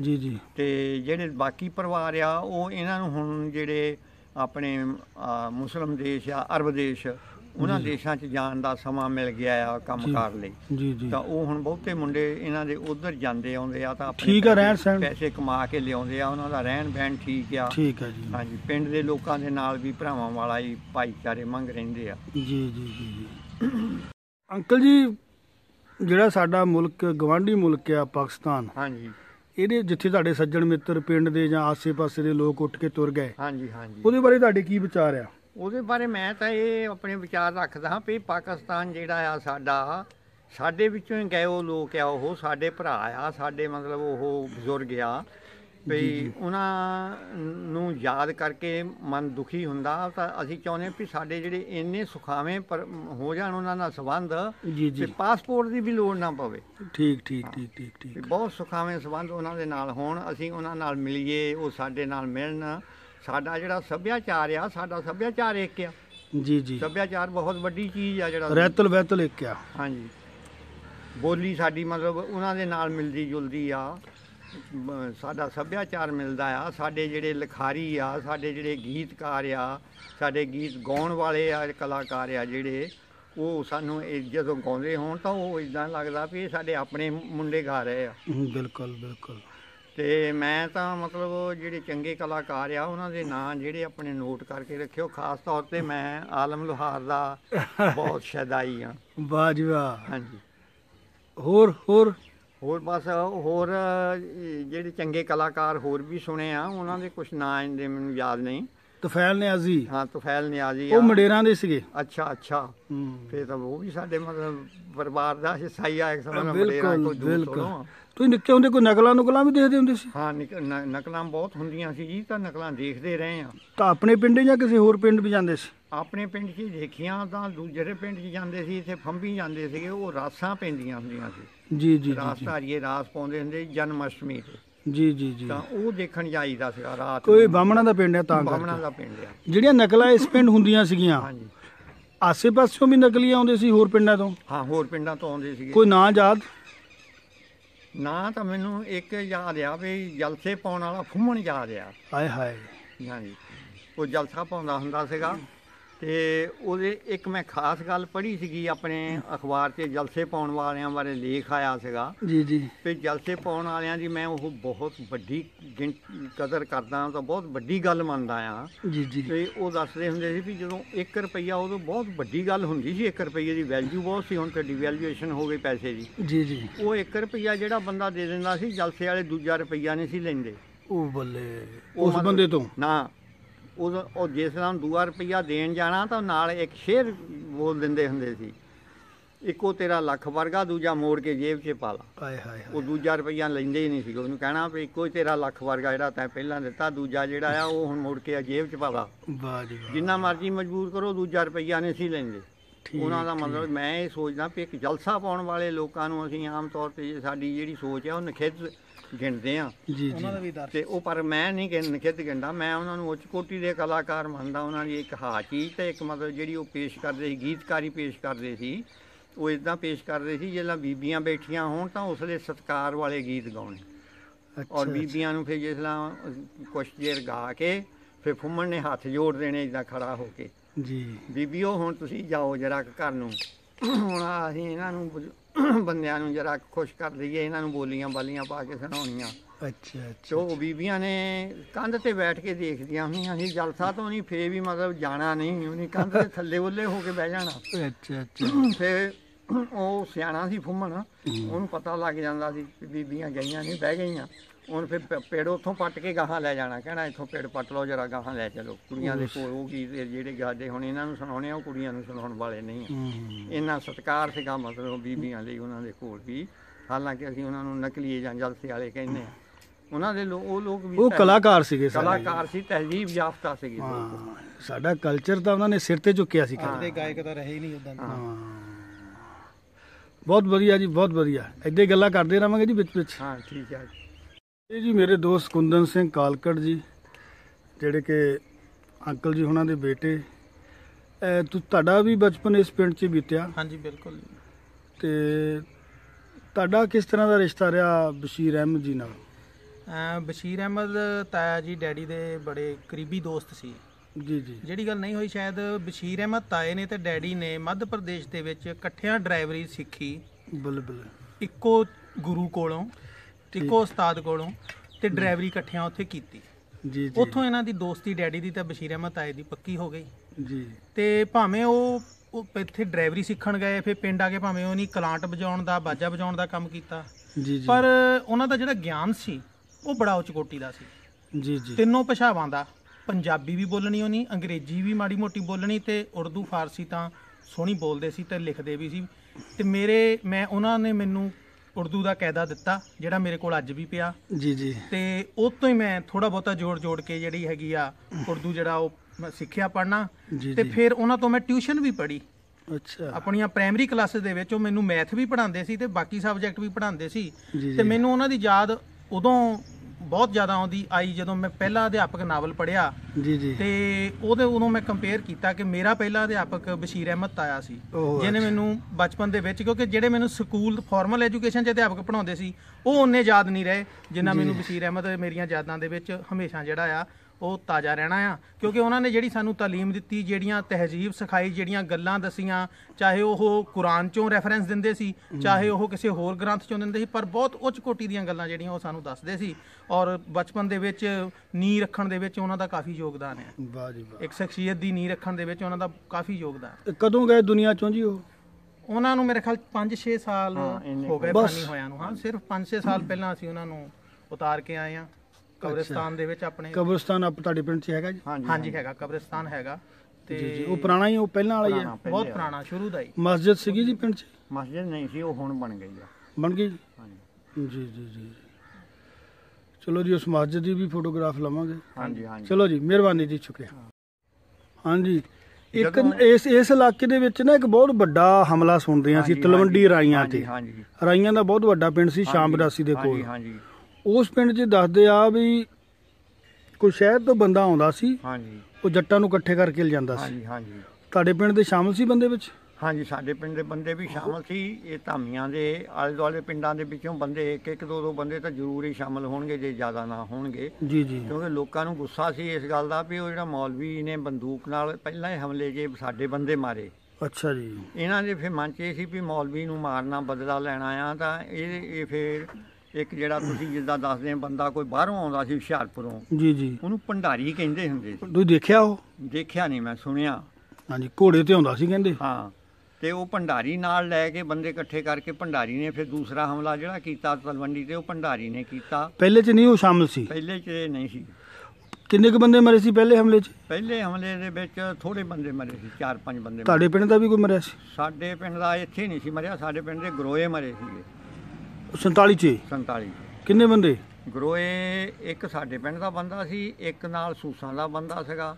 ਜੀ ਜੀ ਤੇ ਜਿਹੜੇ ਬਾਕੀ ਪਰਿਵਾਰ ਆ ਉਹ ਇਹਨਾਂ ਨੂੰ ਹੁਣ ਜਿਹੜੇ ਆਪਣੇ ਮੁਸਲਮ ਦੇਸ਼ ਆ ਅਰਬ ਦੇਸ਼ ਉਹਨਾਂ ਦੇਸ਼ਾਂ 'ਚ ਜਾਣ ਦਾ ਸਮਾਂ ਮਿਲ ਗਿਆ ਆ ਕੰਮਕਾਰ ਲਈ ਜੀ ਜੀ ਤਾਂ ਉਹ ਹੁਣ ਬਹੁਤੇ ਮੁੰਡੇ ਇਹਨਾਂ ਦੇ ਉਧਰ ਜਾਂਦੇ ਆਉਂਦੇ ਆ ਤਾਂ ਠੀਕ ਆ ਰਹਿਣ ਪੈਸੇ ਕਮਾ ਕੇ ਲਿਆਉਂਦੇ ਆ ਉਹਨਾਂ ਦਾ ਰਹਿਣ ਬਹਿਣ ਠੀਕ ਆ ਠੀਕ ਆ ਜੀ ਹਾਂਜੀ ਪਿੰਡ ਦੇ ਲੋਕਾਂ ਦੇ ਨਾਲ ਵੀ ਭਰਾਵਾਂ ਵਾਲਾ ਹੀ ਭਾਈਚਾਰੇ ਮੰਗ ਰਹਿੰਦੇ ਆ ਜੀ ਜੀ ਜੀ ਅੰਕਲ ਜੀ ਜਿਹੜਾ ਸਾਡਾ ਮੁਲਕ ਗਵਾਂਢੀ ਮੁਲਕ ਆ ਪਾਕਿਸਤਾਨ ਹਾਂਜੀ ਇਹਦੇ ਜਿੱਥੇ ਤੁਹਾਡੇ ਸੱਜਣ ਮਿੱਤਰ ਪਿੰਡ ਦੇ ਜਾਂ ਆਸ-ਪਾਸੇ ਦੇ ਲੋਕ ਉੱਠ ਕੇ ਤੁਰ ਗਏ ਹਾਂਜੀ ਹਾਂਜੀ ਉਹਦੇ ਬਾਰੇ ਤੁਹਾਡੇ ਕੀ ਵਿਚਾਰ ਆ ਉਹਦੇ ਬਾਰੇ ਮੈਂ ਤਾਂ ਇਹ ਆਪਣੇ ਵਿਚਾਰ ਰੱਖਦਾ ਹਾਂ ਵੀ ਪਾਕਿਸਤਾਨ ਜਿਹੜਾ ਆ ਸਾਡਾ ਸਾਡੇ ਵਿੱਚੋਂ ਹੀ ਗਏ ਉਹ ਲੋਕ ਆ ਉਹ ਸਾਡੇ ਭਰਾ ਆ ਸਾਡੇ ਮਤਲਬ ਉਹ ਬਜ਼ੁਰਗ ਆ ਵੀ ਉਹਨਾਂ ਨੂੰ ਯਾਦ ਕਰਕੇ ਮਨ ਦੁਖੀ ਹੁੰਦਾ ਤਾਂ ਅਸੀਂ ਚਾਹੁੰਦੇ ਵੀ ਸਾਡੇ ਜਿਹੜੇ ਇੰਨੇ ਸੁਖਾਵੇਂ ਪਰ ਹੋ ਜਾਣ ਉਹਨਾਂ ਨਾਲ ਸੰਬੰਧ ਤੇ ਪਾਸਪੋਰਟ ਦੀ ਵੀ ਲੋੜ ਨਾ ਪਵੇ ਠੀਕ ਠੀਕ ਠੀਕ ਠੀਕ ਠੀਕ ਬਹੁਤ ਸੁਖਾਵੇਂ ਸੰਬੰਧ ਉਹਨਾਂ ਦੇ ਨਾਲ ਹੋਣ ਅਸੀਂ ਉਹਨਾਂ ਨਾਲ ਮਿਲੀਏ ਉਹ ਸਾਡੇ ਨਾਲ ਮਿਲਣ ਸਾਡਾ ਜਿਹੜਾ ਸੱਭਿਆਚਾਰ ਆ ਸਾਡਾ ਸੱਭਿਆਚਾਰ ਇੱਕ ਆ ਜੀ ਜੀ ਸੱਭਿਆਚਾਰ ਬਹੁਤ ਵੱਡੀ ਚੀਜ਼ ਆ ਜਿਹੜਾ ਰਹਿਤਲ ਵਹਿਤਲ ਇੱਕ ਆ ਹਾਂਜੀ ਬੋਲੀ ਸਾਡੀ ਮਤਲਬ ਉਹਨਾਂ ਦੇ ਨਾਲ ਮਿਲਦੀ ਜੁਲਦੀ ਆ ਸਾਡਾ ਸੱਭਿਆਚਾਰ ਮਿਲਦਾ ਆ ਸਾਡੇ ਜਿਹੜੇ ਲਿਖਾਰੀ ਆ ਸਾਡੇ ਜਿਹੜੇ ਗੀਤਕਾਰ ਆ ਸਾਡੇ ਗੀਤ ਗਾਉਣ ਵਾਲੇ ਆ ਕਲਾਕਾਰ ਆ ਜਿਹੜੇ ਉਹ ਸਾਨੂੰ ਇਹ ਜਦੋਂ ਗਾਉਂਦੇ ਹੋਣ ਤਾਂ ਉਹ ਇਦਾਂ ਲੱਗਦਾ ਵੀ ਸਾਡੇ ਆਪਣੇ ਮੁੰਡੇ ਗਾ ਰਹੇ ਆ ਬਿਲਕੁਲ ਬਿਲਕੁਲ ਤੇ ਮੈਂ ਤਾਂ ਮਤਲਬ ਉਹ ਜਿਹੜੇ ਚੰਗੇ ਕਲਾਕਾਰ ਆ ਉਹਨਾਂ ਦੇ ਨਾਂ ਜਿਹੜੇ ਆਪਣੇ ਨੋਟ ਕਰਕੇ ਰੱਖਿਓ ਖਾਸ ਤੌਰ ਤੇ ਮੈਂ ਆਲਮ ਲੋਹਾਰ ਦਾ ਬਹੁਤ ਸ਼ਦਾਈ ਆ ਵਾਹ ਜੀ ਵਾਹ ਹਾਂਜੀ ਹੋਰ ਹੋਰ ਹੋਰ ਬਸ ਹੋਰ ਜਿਹੜੇ ਚੰਗੇ ਕਲਾਕਾਰ ਹੋਰ ਵੀ ਸੁਣੇ ਆ ਉਹਨਾਂ ਦੇ ਕੁਝ ਨਾਂ ਇਹਦੇ ਮੈਨੂੰ ਯਾਦ ਨਹੀਂ ਤਫੈਲ ਨਿਆਜ਼ੀ ਹਾਂ ਤਫੈਲ ਨਿਆਜ਼ੀ ਉਹ ਮਡੇਰਾਂ ਦੇ ਸੀਗੇ ਅੱਛਾ ਅੱਛਾ ਫੇਰ ਤਾਂ ਉਹ ਵੀ ਸਾਡੇ ਮਤਲਬ ਪਰਿਵਾਰ ਦਾ ਹਿੱਸਾ ਹੀ ਆ ਇੱਕ ਸਮੇਂ ਮਡੇਰਾਂ ਬਿਲਕੁਲ ਦੂਰ ਤੋਂ ਤੁਸੀਂ ਨਿੱਕੇ ਹੁੰਦੇ ਕੋਈ ਨਕਲਾਂ ਨੁਕਲਾਂ ਵੀ ਦੇਖਦੇ ਹੁੰਦੇ ਸੀ ਹਾਂ ਨਕਲਾਂ ਬਹੁਤ ਹੁੰਦੀਆਂ ਸੀ ਜੀ ਤਾਂ ਨਕਲਾਂ ਦੇਖਦੇ ਰਹੇ ਆ ਤਾਂ ਆਪਣੇ ਪਿੰਡ ਜਾਂ ਕਿਸੇ ਹੋਰ ਪਿੰਡ ਵੀ ਜਾਂਦੇ ਸੀ ਆਪਣੇ ਪਿੰਡ 'ਚ ਦੇਖੀਆਂ ਤਾਂ ਦੂਜੇ ਪਿੰਡ 'ਚ ਜਾਂਦੇ ਸੀ ਇੱਥੇ ਫੰਬੀ ਜਾਂਦੇ ਸੀਗੇ ਉਹ ਰਾਸਾਂ ਪੈਂਦੀਆਂ ਹੁੰਦੀਆਂ ਸੀ ਜੀ ਜੀ ਰਾਸ ਜੀ ਧਾਰੀਏ ਰਾਸ ਪਾਉਂਦੇ ਹੁੰਦੇ ਜਨਮ ਅਸ਼ਟਮੀ ਤੇ ਜੀ ਜੀ ਜੀ ਤਾਂ ਉਹ ਦੇਖਣ ਜਾਈਦਾ ਸੀ ਰਾਤ ਕੋਈ ਬਾਹਮਣਾ ਦਾ ਪਿੰਡ ਹੈ ਤਾਂ ਬਾਹਮਣਾ ਦਾ ਪਿੰਡ ਹੈ ਜਿਹੜੀਆਂ ਨਕਲਾਂ ਇਸ ਪਿੰਡ ਹੁੰਦੀਆਂ ਸੀਗੀਆਂ ਹਾਂਜੀ ਆਸੇ-ਪਾਸੇੋਂ ਵੀ ਨਕਲੀ ਆਉਂਦੇ ਸੀ ਹੋਰ ਪਿੰਡਾਂ ਤੋਂ ਹਾਂ ਹੋਰ ਪਿੰਡਾਂ ਤੋਂ ਆਉਂਦੇ ਸੀਗੇ ਕੋਈ ਨਾਂ ਯਾਦ ਨਾਂ ਤਾਂ ਮੈਨੂੰ ਇੱਕ ਯਾਦ ਆ ਵੀ ਜਲਸੇ ਪਾਉਣ ਵਾਲਾ ਫੁੰਮਣ ਯਾਦ ਆ ਹਾਏ ਹਾਏ ਹਾਂਜੀ ਉਹ ਜਲਸਾ ਪਾਉਂਦਾ ਹੁੰਦਾ ਸੀਗਾ ਤੇ ਉਹਦੇ ਇੱਕ ਮੈਂ ਖਾਸ ਗੱਲ ਪੜ੍ਹੀ ਸੀਗੀ ਆਪਣੇ ਅਖਬਾਰ 'ਚ ਜਲਸੇ ਪਾਉਣ ਵਾਲਿਆਂ ਬਾਰੇ ਲੇਖ ਆਇਆ ਸੀਗਾ ਜੀ ਜੀ ਤੇ ਜਲਸੇ ਪਾਉਣ ਵਾਲਿਆਂ ਦੀ ਮੈਂ ਉਹ ਬਹੁਤ ਵੱਡੀ ਕਦਰ ਕਰਦਾ ਤਾਂ ਬਹੁਤ ਵੱਡੀ ਗੱਲ ਮੰਨਦਾ ਆ ਜੀ ਜੀ ਤੇ ਉਹ ਦੱਸਦੇ ਹੁੰਦੇ ਸੀ ਵੀ ਜਦੋਂ 1 ਰੁਪਈਆ ਉਦੋਂ ਬਹੁਤ ਵੱਡੀ ਗੱਲ ਹੁੰਦੀ ਸੀ 1 ਰੁਪਈਏ ਦੀ ਵੈਲਿਊ ਬਹੁਤ ਸੀ ਹੁਣ ਤੇ ਡਿਵੈਲਿਊਏਸ਼ਨ ਹੋ ਗਈ ਪੈਸੇ ਦੀ ਜੀ ਜੀ ਉਹ 1 ਰੁਪਈਆ ਜਿਹੜਾ ਬੰਦਾ ਦੇ ਦਿੰਦਾ ਸੀ ਜਲਸੇ ਵਾਲੇ ਦੂਜਾ ਰੁਪਈਆ ਨਹੀਂ ਸੀ ਲੈਂਦੇ ਉਹ ਬੱਲੇ ਉਸ ਬੰਦੇ ਤੋਂ ਨਾ ਉਹ ਉਹ ਜਿਸ ਨਾਲ ਦੂਆ ਰੁਪਈਆ ਦੇਣ ਜਾਣਾ ਤਾਂ ਨਾਲ ਇੱਕ ਸ਼ੇਰ ਬੋਲ ਦਿੰਦੇ ਹੁੰਦੇ ਸੀ ਇੱਕੋ ਤੇਰਾ ਲੱਖ ਵਰਗਾ ਦੂਜਾ ਮੋੜ ਕੇ ਜੇਬ 'ਚ ਪਾ ਲਾ ਹਾਏ ਹਾਏ ਉਹ ਦੂਜਾ ਰੁਪਈਆ ਲੈਂਦੇ ਹੀ ਨਹੀਂ ਸੀ ਉਹਨੂੰ ਕਹਿਣਾ ਵੀ ਇੱਕੋ ਹੀ ਤੇਰਾ ਲੱਖ ਵਰਗਾ ਜਿਹੜਾ ਤੈਂ ਪਹਿਲਾਂ ਦਿੱਤਾ ਦੂਜਾ ਜਿਹੜਾ ਆ ਉਹ ਹੁਣ ਮੋੜ ਕੇ ਜੇਬ 'ਚ ਪਾ ਲਾ ਵਾਹ ਜੀ ਵਾਹ ਜਿੰਨਾ ਮਰਜ਼ੀ ਮਜਬੂਰ ਕਰੋ ਦੂਜਾ ਰੁਪਈਆ ਨਹੀਂ ਸੀ ਲੈਂਦੇ ਉਹਨਾਂ ਦਾ ਮਤਲਬ ਮੈਂ ਇਹ ਸੋਚਦਾ ਵੀ ਇੱਕ ਜਲਸਾ ਪਾਉਣ ਵਾਲੇ ਲੋਕਾਂ ਨੂੰ ਅਸੀਂ ਆਮ ਤੌਰ ਤੇ ਸਾਡੀ ਜਿਹੜੀ ਸੋਚ ਹੈ ਉਹ ਨਖਿੱਧ ਗਿਣਦੇ ਆ ਜੀ ਉਹਨਾਂ ਦਾ ਵੀ ਦਰਸ਼ਕ ਤੇ ਉਹ ਪਰ ਮੈਂ ਨਹੀਂ ਕਿ ਨਿਖਿਤ ਗਿੰਦਾ ਮੈਂ ਉਹਨਾਂ ਨੂੰ ਉੱਚ ਕੋਟੀ ਦੇ ਕਲਾਕਾਰ ਮੰਨਦਾ ਉਹਨਾਂ ਦੀ ਇੱਕ ਹਾਕੀ ਤੇ ਇੱਕ ਮਤਲਬ ਜਿਹੜੀ ਉਹ ਪੇਸ਼ ਕਰਦੇ ਸੀ ਗੀਤਕਾਰੀ ਪੇਸ਼ ਕਰਦੇ ਸੀ ਉਹ ਇਦਾਂ ਪੇਸ਼ ਕਰਦੇ ਸੀ ਜਦੋਂ ਬੀਬੀਆਂ ਬੈਠੀਆਂ ਹੋਣ ਤਾਂ ਉਸ ਦੇ ਸਤਕਾਰ ਵਾਲੇ ਗੀਤ ਗਾਉਣੇ ਔਰ ਬੀਬੀਆਂ ਨੂੰ ਫਿਰ ਤਰ੍ਹਾਂ ਕੁਛ ਜੇਰ ਗਾ ਕੇ ਫਿਰ ਫੁੰਮਣ ਨੇ ਹੱਥ ਜੋੜ ਦੇਣੇ ਇਦਾਂ ਖੜਾ ਹੋ ਕੇ ਜੀ ਬੀਬੀਓ ਹੁਣ ਤੁਸੀਂ ਜਾਓ ਜਰਾ ਘਰ ਨੂੰ ਹੁਣ ਅਸੀਂ ਇਹਨਾਂ ਨੂੰ ਬੰਦਿਆਂ ਨੂੰ ਜਰਾ ਖੁਸ਼ ਕਰ ਲਈਏ ਇਹਨਾਂ ਨੂੰ ਬੋਲੀਆਂ ਬਾਲੀਆਂ ਪਾ ਕੇ ਸੁਣਾਉਣੀਆਂ ਅੱਛਾ ਅੱਛਾ ਉਹ ਬੀਬੀਆਂ ਨੇ ਕੰਧ ਤੇ ਬੈਠ ਕੇ ਦੇਖਦੀਆਂ ਹੁੰਦੀਆਂ ਸੀ ਜਲਸਾ ਤੋਂ ਨਹੀਂ ਫੇਰ ਵੀ ਮਤਲਬ ਜਾਣਾ ਨਹੀਂ ਉਹਨੇ ਕੰਧ ਦੇ ਥੱਲੇ ਉੱਲੇ ਹੋ ਕੇ ਬਹਿ ਜਾਣਾ ਅੱਛਾ ਅੱਛਾ ਫੇਰ ਉਹ ਸਿਆਣਾ ਸੀ ਫੁੰਮਣ ਉਹਨੂੰ ਪਤਾ ਲੱਗ ਜਾਂਦਾ ਸੀ ਬੀਬੀਆਂ ਗਈਆਂ ਨਹੀਂ ਬਹਿ ਗਈਆਂ ਉਹਨ ਫਿਰ ਪੇੜ ਉੱਥੋਂ ਪੱਟ ਕੇ ਗਾਹਾਂ ਲੈ ਜਾਣਾ ਕਹਿਣਾ ਇੱਥੋਂ ਪੇੜ ਪੱਟ ਲਓ ਜਰਾ ਗਾਹਾਂ ਲੈ ਚਲੋ ਕੁੜੀਆਂ ਦੇ ਕੋਲ ਉਹ ਗੀਤ ਜਿਹੜੇ ਗਾਦੇ ਹੁਣ ਇਹਨਾਂ ਨੂੰ ਸੁਣਾਉਣੇ ਆ ਉਹ ਕੁੜੀਆਂ ਨੂੰ ਸੁਣਾਉਣ ਵਾਲੇ ਨਹੀਂ ਇਹਨਾਂ ਸਤਕਾਰ ਸੀਗਾ ਮਤਲਬ ਬੀਬੀਆਂ ਲਈ ਉਹਨਾਂ ਦੇ ਕੋਲ ਵੀ ਹਾਲਾਂਕਿ ਅਸੀਂ ਉਹਨਾਂ ਨੂੰ ਨਕਲੀਏ ਜਾਂ ਜਲਸੇ ਵਾਲੇ ਕਹਿੰਦੇ ਆ ਉਹਨਾਂ ਦੇ ਉਹ ਲੋਕ ਵੀ ਉਹ ਕਲਾਕਾਰ ਸੀਗੇ ਕਲਾਕਾਰ ਸੀ ਤਹਿਜ਼ੀਬ ਯਾਫਤਾ ਸੀਗੇ ਸਾਡਾ ਕਲਚਰ ਤਾਂ ਉਹਨਾਂ ਨੇ ਸਿਰ ਤੇ ਚੁੱਕਿਆ ਸੀ ਕਦੇ ਗਾਇਕ ਤਾਂ ਰਹੇ ਹੀ ਨਹੀਂ ਉਦਾਂ ਬਹੁਤ ਵਧੀਆ ਜੀ ਬਹੁਤ ਵਧੀਆ ਐਡੇ ਗੱਲਾਂ ਕਰਦੇ ਰਹਾਂਗੇ ਜੀ ਵਿੱਚ ਵਿੱਚ ਹਾਂ ਠੀਕ ਹੈ ਇਹ ਜੀ ਮੇਰੇ ਦੋਸਤ ਕੁੰਦਨ ਸਿੰਘ ਕਾਲਕੜ ਜੀ ਜਿਹੜੇ ਕਿ ਅੰਕਲ ਜੀ ਉਹਨਾਂ ਦੇ ਬੇਟੇ ਤੂੰ ਤੁਹਾਡਾ ਵੀ ਬਚਪਨ ਇਸ ਪਿੰਡ 'ਚ ਬੀਤਿਆ ਹਾਂਜੀ ਬਿਲਕੁਲ ਤੇ ਤੁਹਾਡਾ ਕਿਸ ਤਰ੍ਹਾਂ ਦਾ ਰਿਸ਼ਤਾ ਰਿਹਾ ਬਸ਼ੀਰ ਅਹਿਮਦ ਜੀ ਨਾਲ ਬਸ਼ੀਰ ਅਹਿਮਦ ਤਾਇਆ ਜੀ ਡੈਡੀ ਦੇ ਬੜੇ ਕਰੀਬੀ ਦੋਸਤ ਸੀ ਜੀ ਜੀ ਜਿਹੜੀ ਗੱਲ ਨਹੀਂ ਹੋਈ ਸ਼ਾਇਦ ਬਸ਼ੀਰ ਅਹਿਮਦ ਤਾਏ ਨੇ ਤੇ ਡੈਡੀ ਨੇ ਮੱਧ ਪ੍ਰਦੇਸ਼ ਦੇ ਵਿੱਚ ਇਕੱਠਿਆਂ ਡਰਾਈਵਰੀ ਸਿੱਖੀ ਬਿਲਕੁਲ ਇੱਕੋ ਗੁਰੂ ਕੋਲੋਂ ਇੱਕੋ ਉਸਤਾਦ ਕੋਲੋਂ ਤੇ ਡਰਾਈਵਰੀ ਇਕੱਠਿਆਂ ਉੱਥੇ ਕੀਤੀ ਜੀ ਜੀ ਉੱਥੋਂ ਇਹਨਾਂ ਦੀ ਦੋਸਤੀ ਡੈਡੀ ਦੀ ਤਾਂ ਬਸ਼ੀਰ ਅਹਿਮਦ ਆਏ ਦੀ ਪੱਕੀ ਹੋ ਗਈ ਜੀ ਤੇ ਭਾਵੇਂ ਉਹ ਉਹ ਇੱਥੇ ਡਰਾਈਵਰੀ ਸਿੱਖਣ ਗਏ ਫਿਰ ਪਿੰਡ ਆ ਕੇ ਭਾਵੇਂ ਉਹ ਨਹੀਂ ਕਲਾਂਟ ਵਜਾਉਣ ਦਾ ਬਾਜਾ ਵਜਾਉਣ ਦਾ ਕੰਮ ਕੀਤਾ ਜੀ ਜੀ ਪਰ ਉਹਨਾਂ ਦਾ ਜਿਹੜਾ ਗਿਆਨ ਸੀ ਉਹ ਬੜਾ ਉੱਚ ਕੋਟੀ ਦਾ ਸੀ ਜੀ ਜੀ ਤਿੰਨੋਂ ਭਾਸ਼ਾਵਾਂ ਦਾ ਪੰਜਾਬੀ ਵੀ ਬੋਲਣੀ ਹੋਣੀ ਅੰਗਰੇਜ਼ੀ ਵੀ ਮਾੜੀ ਮੋਟੀ ਬੋਲਣੀ ਤੇ ਉਰਦੂ ਫਾਰਸੀ ਤਾਂ ਸੋਹਣੀ ਬੋਲਦੇ ਸੀ ਤੇ ਲਿਖਦੇ ਵੀ ਸੀ ਤੇ ਮੇਰੇ ਮੈਂ ਉਹਨਾਂ ਨੇ ਮੈਨੂੰ ਉਰਦੂ ਦਾ ਕਾਇਦਾ ਦਿੱਤਾ ਜਿਹੜਾ ਮੇਰੇ ਕੋਲ ਅੱਜ ਵੀ ਪਿਆ ਜੀ ਜੀ ਤੇ ਉਹ ਤੋਂ ਹੀ ਮੈਂ ਥੋੜਾ ਬਹੁਤਾ ਜੋੜ ਜੋੜ ਕੇ ਜਿਹੜੀ ਹੈਗੀ ਆ ਉਰਦੂ ਜਿਹੜਾ ਉਹ ਸਿੱਖਿਆ ਪੜਨਾ ਤੇ ਫਿਰ ਉਹਨਾਂ ਤੋਂ ਮੈਂ ਟਿਊਸ਼ਨ ਵੀ ਪੜੀ ਅੱਛਾ ਆਪਣੀਆਂ ਪ੍ਰਾਇਮਰੀ ਕਲਾਸਿਸ ਦੇ ਵਿੱਚ ਉਹ ਮੈਨੂੰ ਮੈਥ ਵੀ ਪੜਾਉਂਦੇ ਸੀ ਤੇ ਬਾਕੀ ਸਬਜੈਕਟ ਵੀ ਪੜਾਉਂਦੇ ਸੀ ਤੇ ਮੈਨੂੰ ਉਹਨਾਂ ਦੀ ਯਾਦ ਉਦੋਂ ਬਹੁਤ ਜ਼ਿਆਦਾ ਆਉਂਦੀ ਆਈ ਜਦੋਂ ਮੈਂ ਪਹਿਲਾ ਅਧਿਆਪਕ ਨਾਵਲ ਪੜਿਆ ਜੀ ਜੀ ਤੇ ਉਹਦੇ ਉਦੋਂ ਮੈਂ ਕੰਪੇਅਰ ਕੀਤਾ ਕਿ ਮੇਰਾ ਪਹਿਲਾ ਅਧਿਆਪਕ ਬਸ਼ੀਰ ਅਹਿਮਦ ਤਾਇਆ ਸੀ ਜਿਹਨੇ ਮੈਨੂੰ ਬਚਪਨ ਦੇ ਵਿੱਚ ਕਿਉਂਕਿ ਜਿਹੜੇ ਮੈਨੂੰ ਸਕੂਲ ਫਾਰਮਲ ਐਜੂਕੇਸ਼ਨ 'ਚ ਅਧਿਆਪਕ ਪੜਾਉਂਦੇ ਸੀ ਉਹ ਉਹਨੇ ਯਾਦ ਨਹੀਂ ਰਹੇ ਜਿੰਨਾ ਮੈਨੂੰ ਬਸ਼ੀਰ ਅਹਿਮਦ ਮੇਰੀਆਂ ਯਾਦਾਂ ਦੇ ਵਿੱਚ ਹਮੇਸ਼ਾ ਜਿਹੜਾ ਆ ਉਹ ਤਾਜ਼ਾ ਰਹਿਣਾ ਆ ਕਿਉਂਕਿ ਉਹਨਾਂ ਨੇ ਜਿਹੜੀ ਸਾਨੂੰ تعلیم ਦਿੱਤੀ ਜਿਹੜੀਆਂ ਤਹਿਜੀਬ ਸਿਖਾਈ ਜਿਹੜੀਆਂ ਗੱਲਾਂ ਦਸੀਆਂ ਚਾਹੇ ਉਹ ਕੁਰਾਨ ਚੋਂ ਰੈਫਰੈਂਸ ਦਿੰਦੇ ਸੀ ਚਾਹੇ ਉਹ ਕਿਸੇ ਹੋਰ ਗ੍ਰੰਥ ਚੋਂ ਦਿੰਦੇ ਸੀ ਪਰ ਬਹੁਤ ਉੱਚ ਕੋਟੀ ਦੀਆਂ ਗੱਲਾਂ ਜਿਹੜੀਆਂ ਉਹ ਸਾਨੂੰ ਦੱਸਦੇ ਸੀ ਔਰ ਬਚਪਨ ਦੇ ਵਿੱਚ ਨੀ ਰੱਖਣ ਦੇ ਵਿੱਚ ਉਹਨਾਂ ਦਾ ਕਾਫੀ ਯੋਗਦਾਨ ਹੈ ਵਾਹ ਜੀ ਵਾਹ ਇੱਕ ਸ਼ਖਸੀਅਤ ਦੀ ਨੀ ਰੱਖਣ ਦੇ ਵਿੱਚ ਉਹਨਾਂ ਦਾ ਕਾਫੀ ਯੋਗਦਾਨ ਕਦੋਂ ਗਏ ਦੁਨੀਆ ਚੋਂ ਜੀ ਉਹ ਉਹਨਾਂ ਨੂੰ ਮੇਰੇ ਖਿਆਲ 5-6 ਸਾਲ ਹੋ ਗਏ ਪਾਣੀ ਹੋਇਆ ਨੂੰ ਹਾਂ ਸਿਰਫ 5-6 ਸਾਲ ਪਹਿਲਾਂ ਅਸੀਂ ਉਹਨਾਂ ਨੂੰ ਉਤਾਰ ਕੇ ਆਏ ਆ ਕਬਰਿਸਤਾਨ ਦੇ ਵਿੱਚ ਆਪਣੇ ਕਬਰਿਸਤਾਨ ਆਪ ਤੁਹਾਡੇ ਪਿੰਡ 'ਚ ਹੈਗਾ ਜੀ ਹਾਂਜੀ ਹੈਗਾ ਕਬਰਿਸਤਾਨ ਹੈਗਾ ਤੇ ਜੀ ਜੀ ਉਹ ਪੁਰਾਣਾ ਹੀ ਉਹ ਪਹਿਲਾਂ ਵਾਲਾ ਹੀ ਹੈ ਬਹੁਤ ਪੁਰਾਣਾ ਸ਼ੁਰੂ ਦਾ ਹੀ ਮਸਜਿਦ ਸੀਗੀ ਜੀ ਪਿੰਡ 'ਚ ਮਸਜਿਦ ਨਹੀਂ ਸੀ ਉਹ ਹੁਣ ਬਣ ਗਈ ਆ ਬਣ ਗਈ ਜੀ ਜੀ ਜੀ ਜੀ ਚਲੋ ਜੀ ਉਸ ਮਸਜਿਦ ਦੀ ਵੀ ਫੋਟੋਗ੍ਰਾਫ ਲਵਾਂਗੇ ਹਾਂਜੀ ਹਾਂਜੀ ਚਲੋ ਜੀ ਮਿਹਰਬਾਨੀ ਜੀ ਸ਼ੁਕਰੀਆ ਹਾਂਜੀ ਇੱਕ ਇਸ ਇਸ ਇਲਾਕੇ ਦੇ ਵਿੱਚ ਨਾ ਇੱਕ ਬਹੁਤ ਵੱਡਾ ਹਮਲਾ ਸੁਣ ਰਹੇ ਸੀ ਤਲਵੰਡੀ ਰਾਈਆਂ ਤੇ ਰਾਈਆਂ ਦਾ ਬਹੁਤ ਵੱਡਾ ਪਿੰਡ ਸੀ ਸ਼ਾਮਬਦਾਸੀ ਦੇ ਕੋਲ ਹਾਂਜੀ ਹਾਂਜੀ ਉਸ ਪਿੰਡ 'ਚ ਦੱਸਦੇ ਆ ਵੀ ਕੋਈ ਸ਼ਹਿਰ ਤੋਂ ਬੰਦਾ ਆਉਂਦਾ ਸੀ ਹਾਂਜੀ ਉਹ ਜੱਟਾਂ ਨੂੰ ਇਕੱਠੇ ਕਰਕੇ ਲਿਜਾਂਦਾ ਸੀ ਹਾਂਜੀ ਹਾਂਜੀ ਤੁਹਾਡੇ ਪਿੰਡ ਦੇ ਸ਼ਾਮਲ ਸੀ ਬੰਦੇ ਵਿੱਚ ਹਾਂਜੀ ਸਾਡੇ ਪਿੰਡ ਦੇ ਬੰਦੇ ਵੀ ਸ਼ਾਮਲ ਸੀ ਇਹ ਧਾਮੀਆਂ ਦੇ ਆਲੇ ਦੁਆਲੇ ਪਿੰਡਾਂ ਦੇ ਵਿੱਚੋਂ ਬੰਦੇ ਇੱਕ ਇੱਕ ਦੋ ਦੋ ਬੰਦੇ ਤਾਂ ਜ਼ਰੂਰ ਹੀ ਸ਼ਾਮਲ ਹੋਣਗੇ ਜੇ ਜ਼ਿਆਦਾ ਨਾ ਹੋਣਗੇ ਜੀ ਜੀ ਕਿਉਂਕਿ ਲੋਕਾਂ ਨੂੰ ਗੁੱਸਾ ਸੀ ਇਸ ਗੱਲ ਦਾ ਵੀ ਉਹ ਜਿਹੜਾ ਮੌਲਵੀ ਨੇ ਬੰਦੂਕ ਨਾਲ ਪਹਿਲਾਂ ਹੀ ਹਮਲੇ ਜੇ ਸਾਡੇ ਬੰਦੇ ਮਾਰੇ ਅੱਛਾ ਜੀ ਇਹਨਾਂ ਦੇ ਫਿਰ ਮਨ 'ਚ ਇਹ ਸੀ ਵੀ ਮੌਲਵੀ ਨੂੰ ਮਾਰਨਾ ਬਦਲਾ ਲੈਣਾ ਆ ਤਾਂ ਇਹ ਇਹ ਫਿਰ ਇੱਕ ਜਿਹੜਾ ਤੁਸੀਂ ਜਿੱਦਾਂ ਦੱਸਦੇ ਆ ਬੰਦਾ ਕੋਈ ਬਾਹਰੋਂ ਆਉਂਦਾ ਸੀ ਹੁਸ਼ਿਆਰਪੁਰੋਂ ਜੀ ਜੀ ਉਹਨੂੰ ਭੰਡਾਰੀ ਕਹਿੰਦੇ ਹੁੰਦੇ ਸੀ ਤੁਸੀਂ ਦੇਖਿਆ ਉਹ ਦੇਖਿਆ ਨਹੀਂ ਮੈਂ ਸੁਣਿਆ ਹਾਂਜੀ ਘੋੜੇ ਤੇ ਆਉਂਦਾ ਸੀ ਕਹਿੰਦੇ ਹਾਂ ਤੇ ਉਹ ਭੰਡਾਰੀ ਨਾਲ ਲੈ ਕੇ ਬੰਦੇ ਇਕੱਠੇ ਕਰਕੇ ਭੰਡਾਰੀ ਨੇ ਫਿਰ ਦੂਸਰਾ ਹਮਲਾ ਜਿਹੜਾ ਕੀਤਾ ਤਲਵੰਡੀ ਤੇ ਉਹ ਭੰਡਾਰੀ ਨੇ ਕੀਤਾ ਪਹਿਲੇ 'ਚ ਨਹੀਂ ਉਹ ਸ਼ਾਮਲ ਸੀ ਪਹਿਲੇ 'ਚ ਨਹੀਂ ਸੀ ਕਿੰਨੇ ਕੁ ਬੰਦੇ ਮਰੇ ਸੀ ਪਹਿਲੇ ਹਮਲੇ 'ਚ ਪਹਿਲੇ ਹਮਲੇ ਦੇ ਵਿੱਚ ਥੋੜੇ ਬੰਦੇ ਮਰੇ ਸੀ 4-5 ਬੰਦੇ ਤੁਹਾਡੇ ਪਿੰਡ ਦਾ ਵੀ ਕੋਈ ਮਰਿਆ ਸੀ ਸਾਡੇ ਪਿੰਡ ਦਾ ਇੱਥੇ ਨਹੀਂ ਸੀ ਮਰਿਆ ਸਾਡੇ ਪਿੰਡ ਦੇ ਗਰੋਏ ਮਰੇ ਸੀਗੇ 47 ਚ 47 ਕਿੰਨੇ ਬੰਦੇ ਗਰੋਏ ਇੱਕ ਸਾਡੇ ਪਿੰਡ ਦਾ ਬੰਦਾ ਸੀ ਇੱਕ ਨਾਲ ਸੂਸਾਂ ਦਾ ਬੰਦਾ ਸੀਗਾ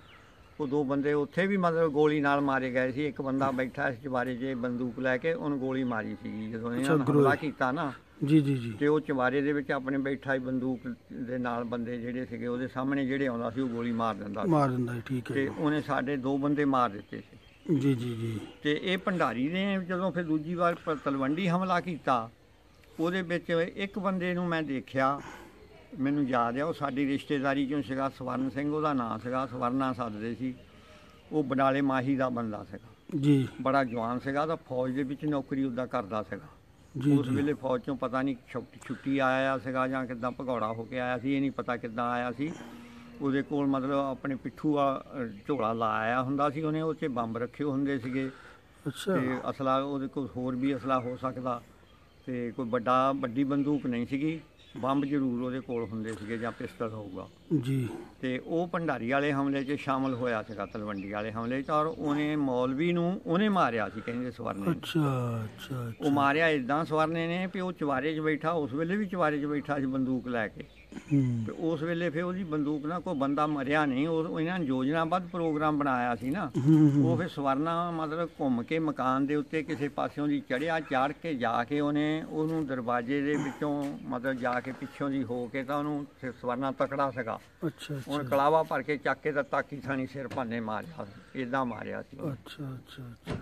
ਉਹ ਦੋ ਬੰਦੇ ਉੱਥੇ ਵੀ ਮਤਲਬ ਗੋਲੀ ਨਾਲ ਮਾਰੇ ਗਏ ਸੀ ਇੱਕ ਬੰਦਾ ਬੈਠਾ ਸੀ ਚਵਾਰੇ 'ਚ ਬੰਦੂਕ ਲੈ ਕੇ ਉਹਨੂੰ ਗੋਲੀ ਮਾਰੀ ਸੀ ਜਦੋਂ ਇਹਨਾਂ ਨੇ ਹਮਲਾ ਕੀਤਾ ਨਾ ਜੀ ਜੀ ਜੀ ਤੇ ਉਹ ਚਵਾਰੇ ਦੇ ਵਿੱਚ ਆਪਣੇ ਬੈਠਾ ਹੀ ਬੰਦੂਕ ਦੇ ਨਾਲ ਬੰਦੇ ਜਿਹੜੇ ਸੀਗੇ ਉਹਦੇ ਸਾਹਮਣੇ ਜਿਹੜੇ ਆਉਂਦਾ ਸੀ ਉਹ ਗੋਲੀ ਮਾਰ ਦਿੰਦਾ ਸੀ ਮਾਰ ਦਿੰਦਾ ਸੀ ਠੀਕ ਹੈ ਤੇ ਉਹਨੇ ਸਾਡੇ ਦੋ ਬੰਦੇ ਮਾਰ ਦਿੱਤੇ ਸੀ ਜੀ ਜੀ ਜੀ ਤੇ ਇਹ ਭੰਡਾਰੀ ਨੇ ਜਦੋਂ ਫਿਰ ਦੂਜੀ ਵਾਰ ਤਲਵੰਡੀ ਹਮਲਾ ਕੀਤਾ ਉਹਦੇ ਵਿੱਚ ਇੱਕ ਬੰਦੇ ਨੂੰ ਮੈਂ ਦੇਖਿਆ ਮੈਨੂੰ ਯਾਦ ਆ ਉਹ ਸਾਡੀ ਰਿਸ਼ਤੇਦਾਰੀ ਚੋਂ ਸੀਗਾ ਸਵਰਨ ਸਿੰਘ ਉਹਦਾ ਨਾਂ ਸੀਗਾ ਸਵਰਨਾ ਸੱਦਦੇ ਸੀ ਉਹ ਬਨਾਲੇ ਮਾਹੀ ਦਾ ਬੰਦਾ ਸੀਗਾ ਜੀ ਬੜਾ ਜਵਾਨ ਸੀਗਾ ਤਾਂ ਫੌਜ ਦੇ ਵਿੱਚ ਨੌਕਰੀ ਉਹਦਾ ਕਰਦਾ ਸੀਗਾ ਉਸ ਵੇਲੇ ਫੌਜ ਚੋਂ ਪਤਾ ਨਹੀਂ ਛੁੱਟੀ ਆਇਆ ਸੀਗਾ ਜਾਂ ਕਿਦਾਂ ਭਗੌੜਾ ਹੋ ਕੇ ਆਇਆ ਸੀ ਇਹ ਨਹੀਂ ਪਤਾ ਕਿਦਾਂ ਆਇਆ ਸੀ ਉਹਦੇ ਕੋਲ ਮਤਲਬ ਆਪਣੇ ਪਿੱਠੂ ਆ ਝੋਲਾ ਲਾਇਆ ਹੁੰਦਾ ਸੀ ਉਹਨੇ ਉਹ 'ਚ ਬੰਬ ਰੱਖੇ ਹੁੰਦੇ ਸੀਗੇ ਅੱਛਾ ਤੇ ਅਸਲਾ ਉਹਦੇ ਕੋਲ ਹੋਰ ਵੀ ਅਸਲਾ ਹੋ ਸਕਦਾ ਤੇ ਕੋਈ ਵੱਡਾ ਵੱਡੀ ਬੰਦੂਕ ਨਹੀਂ ਸੀਗੀ ਬੰਬ ਜ਼ਰੂਰ ਉਹਦੇ ਕੋਲ ਹੁੰਦੇ ਸੀਗੇ ਜਾਂ ਪਿਸਤਲ ਹੋਊਗਾ ਜੀ ਤੇ ਉਹ ਭੰਡਾਰੀ ਵਾਲੇ ਹਮਲੇ 'ਚ ਸ਼ਾਮਲ ਹੋਇਆ ਸੀਗਾ ਤਲਵੰਡੀ ਵਾਲੇ ਹਮਲੇ 'ਚ ਔਰ ਉਹਨੇ ਮੌਲਵੀ ਨੂੰ ਉਹਨੇ ਮਾਰਿਆ ਸੀ ਕਹਿੰਦੇ ਸਵਰਨੇ ਅੱਛਾ ਅੱਛਾ ਉਹ ਮਾਰਿਆ ਇਦਾਂ ਸਵਰਨੇ ਨੇ ਕਿ ਉਹ ਚਵਾਰੇ 'ਚ ਬੈਠਾ ਉਸ ਵੇਲੇ ਵੀ ਚਵਾਰੇ 'ਚ ਬੈਠਾ ਸੀ ਬੰਦੂਕ ਲੈ ਕੇ ਤੇ ਉਸ ਵੇਲੇ ਫੇ ਉਹਦੀ ਬੰਦੂਕ ਨਾਲ ਕੋਈ ਬੰਦਾ ਮਰਿਆ ਨਹੀਂ ਉਹ ਇਹਨਾਂ ਨੇ ਯੋਜਨਾਬੱਧ ਪ੍ਰੋਗਰਾਮ ਬਣਾਇਆ ਸੀ ਨਾ ਉਹ ਫੇ ਸਵਰਨਾ ਮਤਲਬ ਘੁੰਮ ਕੇ ਮਕਾਨ ਦੇ ਉੱਤੇ ਕਿਸੇ ਪਾਸਿਓਂ ਦੀ ਚੜਿਆ ਚੜ ਕੇ ਜਾ ਕੇ ਉਹਨੇ ਉਹਨੂੰ ਦਰਵਾਜ਼ੇ ਦੇ ਵਿੱਚੋਂ ਮਤਲਬ ਜਾ ਕੇ ਪਿੱਛੋਂ ਦੀ ਹੋ ਕੇ ਤਾਂ ਉਹਨੂੰ ਸਵਰਨਾ ਤਕੜਾ ਸਗਾ ਅੱਛਾ ਹੁਣ ਕਲਾਵਾ ਭਰ ਕੇ ਚੱਕ ਕੇ ਤਾਂ ਤਾਕੀ ਥਾਣੀ ਸਿਰ ਪਾਨੇ ਮਾਰਿਆ ਇਦਾਂ ਮਾਰਿਆ ਸੀ ਅੱਛਾ ਅੱਛਾ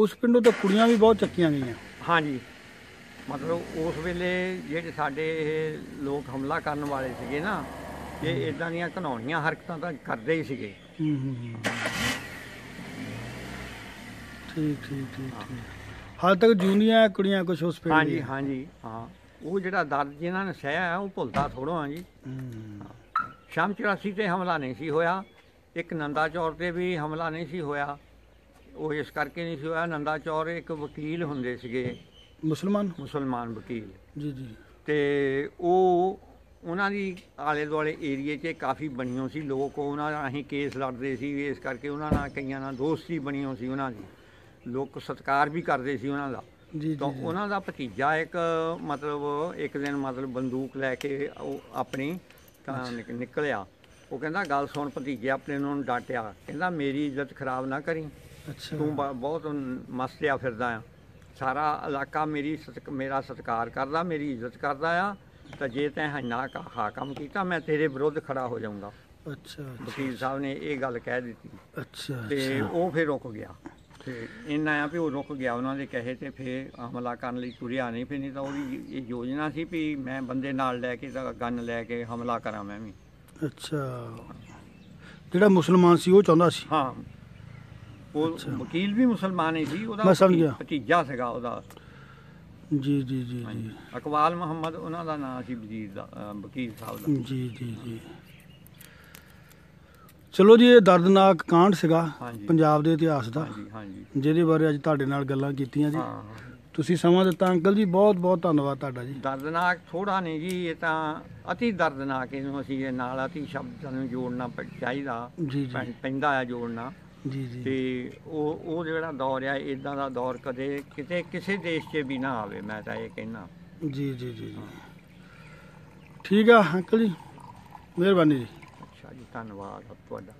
ਉਸ ਪਿੰਡੋਂ ਤਾਂ ਕੁੜੀਆਂ ਵੀ ਬਹੁਤ ਚੱਕੀਆਂ ਗਈਆਂ ਹਾਂਜੀ ਮਤਲਬ ਉਸ ਵੇਲੇ ਜਿਹੜੇ ਸਾਡੇ ਇਹ ਲੋਕ ਹਮਲਾ ਕਰਨ ਵਾਲੇ ਸੀਗੇ ਨਾ ਇਹ ਇਦਾਂ ਦੀਆਂ ਘਨੌਣੀਆਂ ਹਰਕਤਾਂ ਤਾਂ ਕਰਦੇ ਹੀ ਸੀਗੇ ਹੂੰ ਹੂੰ ਠੀਕ ਠੀਕ ਠੀਕ ਹਾਲ ਤੱਕ ਜੂਨੀਆਂ ਕੁੜੀਆਂ ਕੁਝ ਉਸ ਪਿੰਡ ਹਾਂਜੀ ਹਾਂਜੀ ਹਾਂ ਉਹ ਜਿਹੜਾ ਦਰਦ ਜਿਨ੍ਹਾਂ ਨੇ ਸਹਿਆ ਹੈ, ਉਹ ਭੁੱਲਦਾ ਥੋੜੋ ਆ ਜੀ ਸ਼ਾਮ 84 ਤੇ ਹਮਲਾ ਨਹੀਂ ਸੀ ਹੋਇਆ ਇੱਕ ਨੰਦਾ ਚੌਰ ਤੇ ਵੀ ਹਮਲਾ ਨਹੀਂ ਸੀ ਹੋਇਆ ਉਹ ਇਸ ਕਰਕੇ ਨਹੀਂ ਸੀ ਹੋਇਆ ਨੰਦਾ ਚੌਰ ਇੱਕ ਵਕੀਲ ਹੁੰਦੇ ਸੀਗੇ ਮੁਸਲਮਾਨ ਮੁਸਲਮਾਨ ਵਕੀਲ ਜੀ ਜੀ ਤੇ ਉਹ ਉਹਨਾਂ ਦੀ ਆਲੇ ਦੁਆਲੇ ਏਰੀਏ 'ਚ ਕਾਫੀ ਬਣੀਓ ਸੀ ਲੋਕ ਉਹਨਾਂ ਨਾਲ ਅਸੀਂ ਕੇਸ ਲੜਦੇ ਸੀ ਇਸ ਕਰਕੇ ਉਹਨਾਂ ਨਾਲ ਕਈਆਂ ਨਾਲ ਦੋਸਤੀ ਬਣੀਓ ਸੀ ਉਹਨਾਂ ਦੀ ਲੋਕ ਸਤਿਕਾਰ ਵੀ ਕਰਦੇ ਸੀ ਉਹਨਾਂ ਦਾ ਜੀ ਤਾਂ ਉਹਨਾਂ ਦਾ ਭਤੀਜਾ ਇੱਕ ਮਤਲਬ ਇੱਕ ਦਿਨ ਮਤਲਬ ਬੰਦੂਕ ਲੈ ਕੇ ਉਹ ਆਪਣੀ ਤਾਂ ਨਿਕਲਿਆ ਉਹ ਕਹਿੰਦਾ ਗੱਲ ਸੁਣ ਭਤੀਜੇ ਆਪਣੇ ਨੂੰ ਡਾਂਟਿਆ ਕਹਿੰਦਾ ਮੇਰੀ ਇੱਜ਼ਤ ਖਰਾਬ ਨਾ ਕਰੀ ਅੱਛਾ ਤੂੰ ਬਹੁਤ ਮਸਤਿਆ ਫਿਰਦਾ ਆ ਸਾਰਾ ਇਲਾਕਾ ਮੇਰੀ ਮੇਰਾ ਸਤਿਕਾਰ ਕਰਦਾ ਮੇਰੀ ਇੱਜ਼ਤ ਕਰਦਾ ਆ ਤਾਂ ਜੇ ਤੈਂ ਹੰਨਾ ਕਹਾ ਕੰਮ ਕੀਤਾ ਮੈਂ ਤੇਰੇ ਵਿਰੁੱਧ ਖੜਾ ਹੋ ਜਾਊਂਗਾ ਅੱਛਾ ਵਕੀਲ ਸਾਹਿਬ ਨੇ ਇਹ ਗੱਲ ਕਹਿ ਦਿੱਤੀ ਅੱਛਾ ਤੇ ਉਹ ਫਿਰ ਰੁਕ ਗਿਆ ਤੇ ਇਹਨਾਂ ਆ ਵੀ ਉਹ ਰੁਕ ਗਿਆ ਉਹਨਾਂ ਦੇ ਕਹੇ ਤੇ ਫੇਰ ਹਮਲਾ ਕਰਨ ਲਈ ਤੁਰਿਆ ਨਹੀਂ ਫਿਰ ਨਹੀਂ ਤਾਂ ਉਹਦੀ ਇਹ ਯੋਜਨਾ ਸੀ ਵੀ ਮੈਂ ਬੰਦੇ ਨਾਲ ਲੈ ਕੇ ਤਾਂ ਗਨ ਲੈ ਕੇ ਹਮਲਾ ਕਰਾਂ ਮੈਂ ਵੀ ਅੱਛਾ ਜਿਹੜਾ ਮੁਸਲਮਾਨ ਸੀ ਉਹ ਚਾਹੁੰਦਾ ਸੀ ਹਾਂ ਉਹ ਵਕੀਲ ਵੀ ਮੁਸਲਮਾਨ ਹੀ ਸੀ ਉਹਦਾ ਮੈਂ ਸਮਝਿਆ। ਭਤੀਜਾ ਸੀਗਾ ਉਹਦਾ ਜੀ ਜੀ ਜੀ ਜੀ ਅਕਵਾਲ ਮੁਹੰਮਦ ਉਹਨਾਂ ਦਾ ਨਾਮ ਸੀ ਵਜ਼ੀਰ ਦਾ ਵਕੀਲ ਸਾਹਿਬ ਦਾ ਜੀ ਜੀ ਜੀ ਚਲੋ ਜੀ ਇਹ ਦਰਦਨਾਕ ਕਾਂਡ ਸੀਗਾ ਪੰਜਾਬ ਦੇ ਇਤਿਹਾਸ ਦਾ ਹਾਂਜੀ ਹਾਂਜੀ ਜਿਹਦੇ ਬਾਰੇ ਅੱਜ ਤੁਹਾਡੇ ਨਾਲ ਗੱਲਾਂ ਕੀਤੀਆਂ ਜੀ ਤੁਸੀਂ ਸਮਾਂ ਦਿੱਤਾ ਅੰਕਲ ਜੀ ਬਹੁਤ ਬਹੁਤ ਧੰਨਵਾਦ ਤੁਹਾਡਾ ਜੀ ਦਰਦਨਾਕ ਥੋੜਾ ਨਹੀਂ ਜੀ ਇਹ ਤਾਂ ਅਤਿ ਦਰਦਨਾਕ ਇਹਨੂੰ ਅਸੀਂ ਇਹ ਨਾਲ ਅਤੀ ਸ਼ਬਦਾਂ ਨੂੰ ਜੋੜਨਾ ਚਾਹੀਦਾ ਜੀ, ਜੀ। ਪੈਂਦਾ ਆ ਜੋੜਨਾ ਜੀ ਜੀ ਤੇ ਉਹ ਉਹ ਜਿਹੜਾ ਦੌਰ ਆ ਇਦਾਂ ਦਾ ਦੌਰ ਕਦੇ ਕਿਤੇ ਕਿਸੇ ਦੇਸ਼ 'ਚ ਵੀ ਨਾ ਆਵੇ ਮੈਂ ਤਾਂ ਇਹ ਕਹਿਣਾ ਜੀ ਜੀ ਜੀ ਠੀਕ ਆ ਅੰਕਲ ਜੀ ਮਿਹਰਬਾਨੀ ਜੀ ਅੱਛਾ ਜੀ ਧੰਨਵਾਦ ਤੁਹਾਡਾ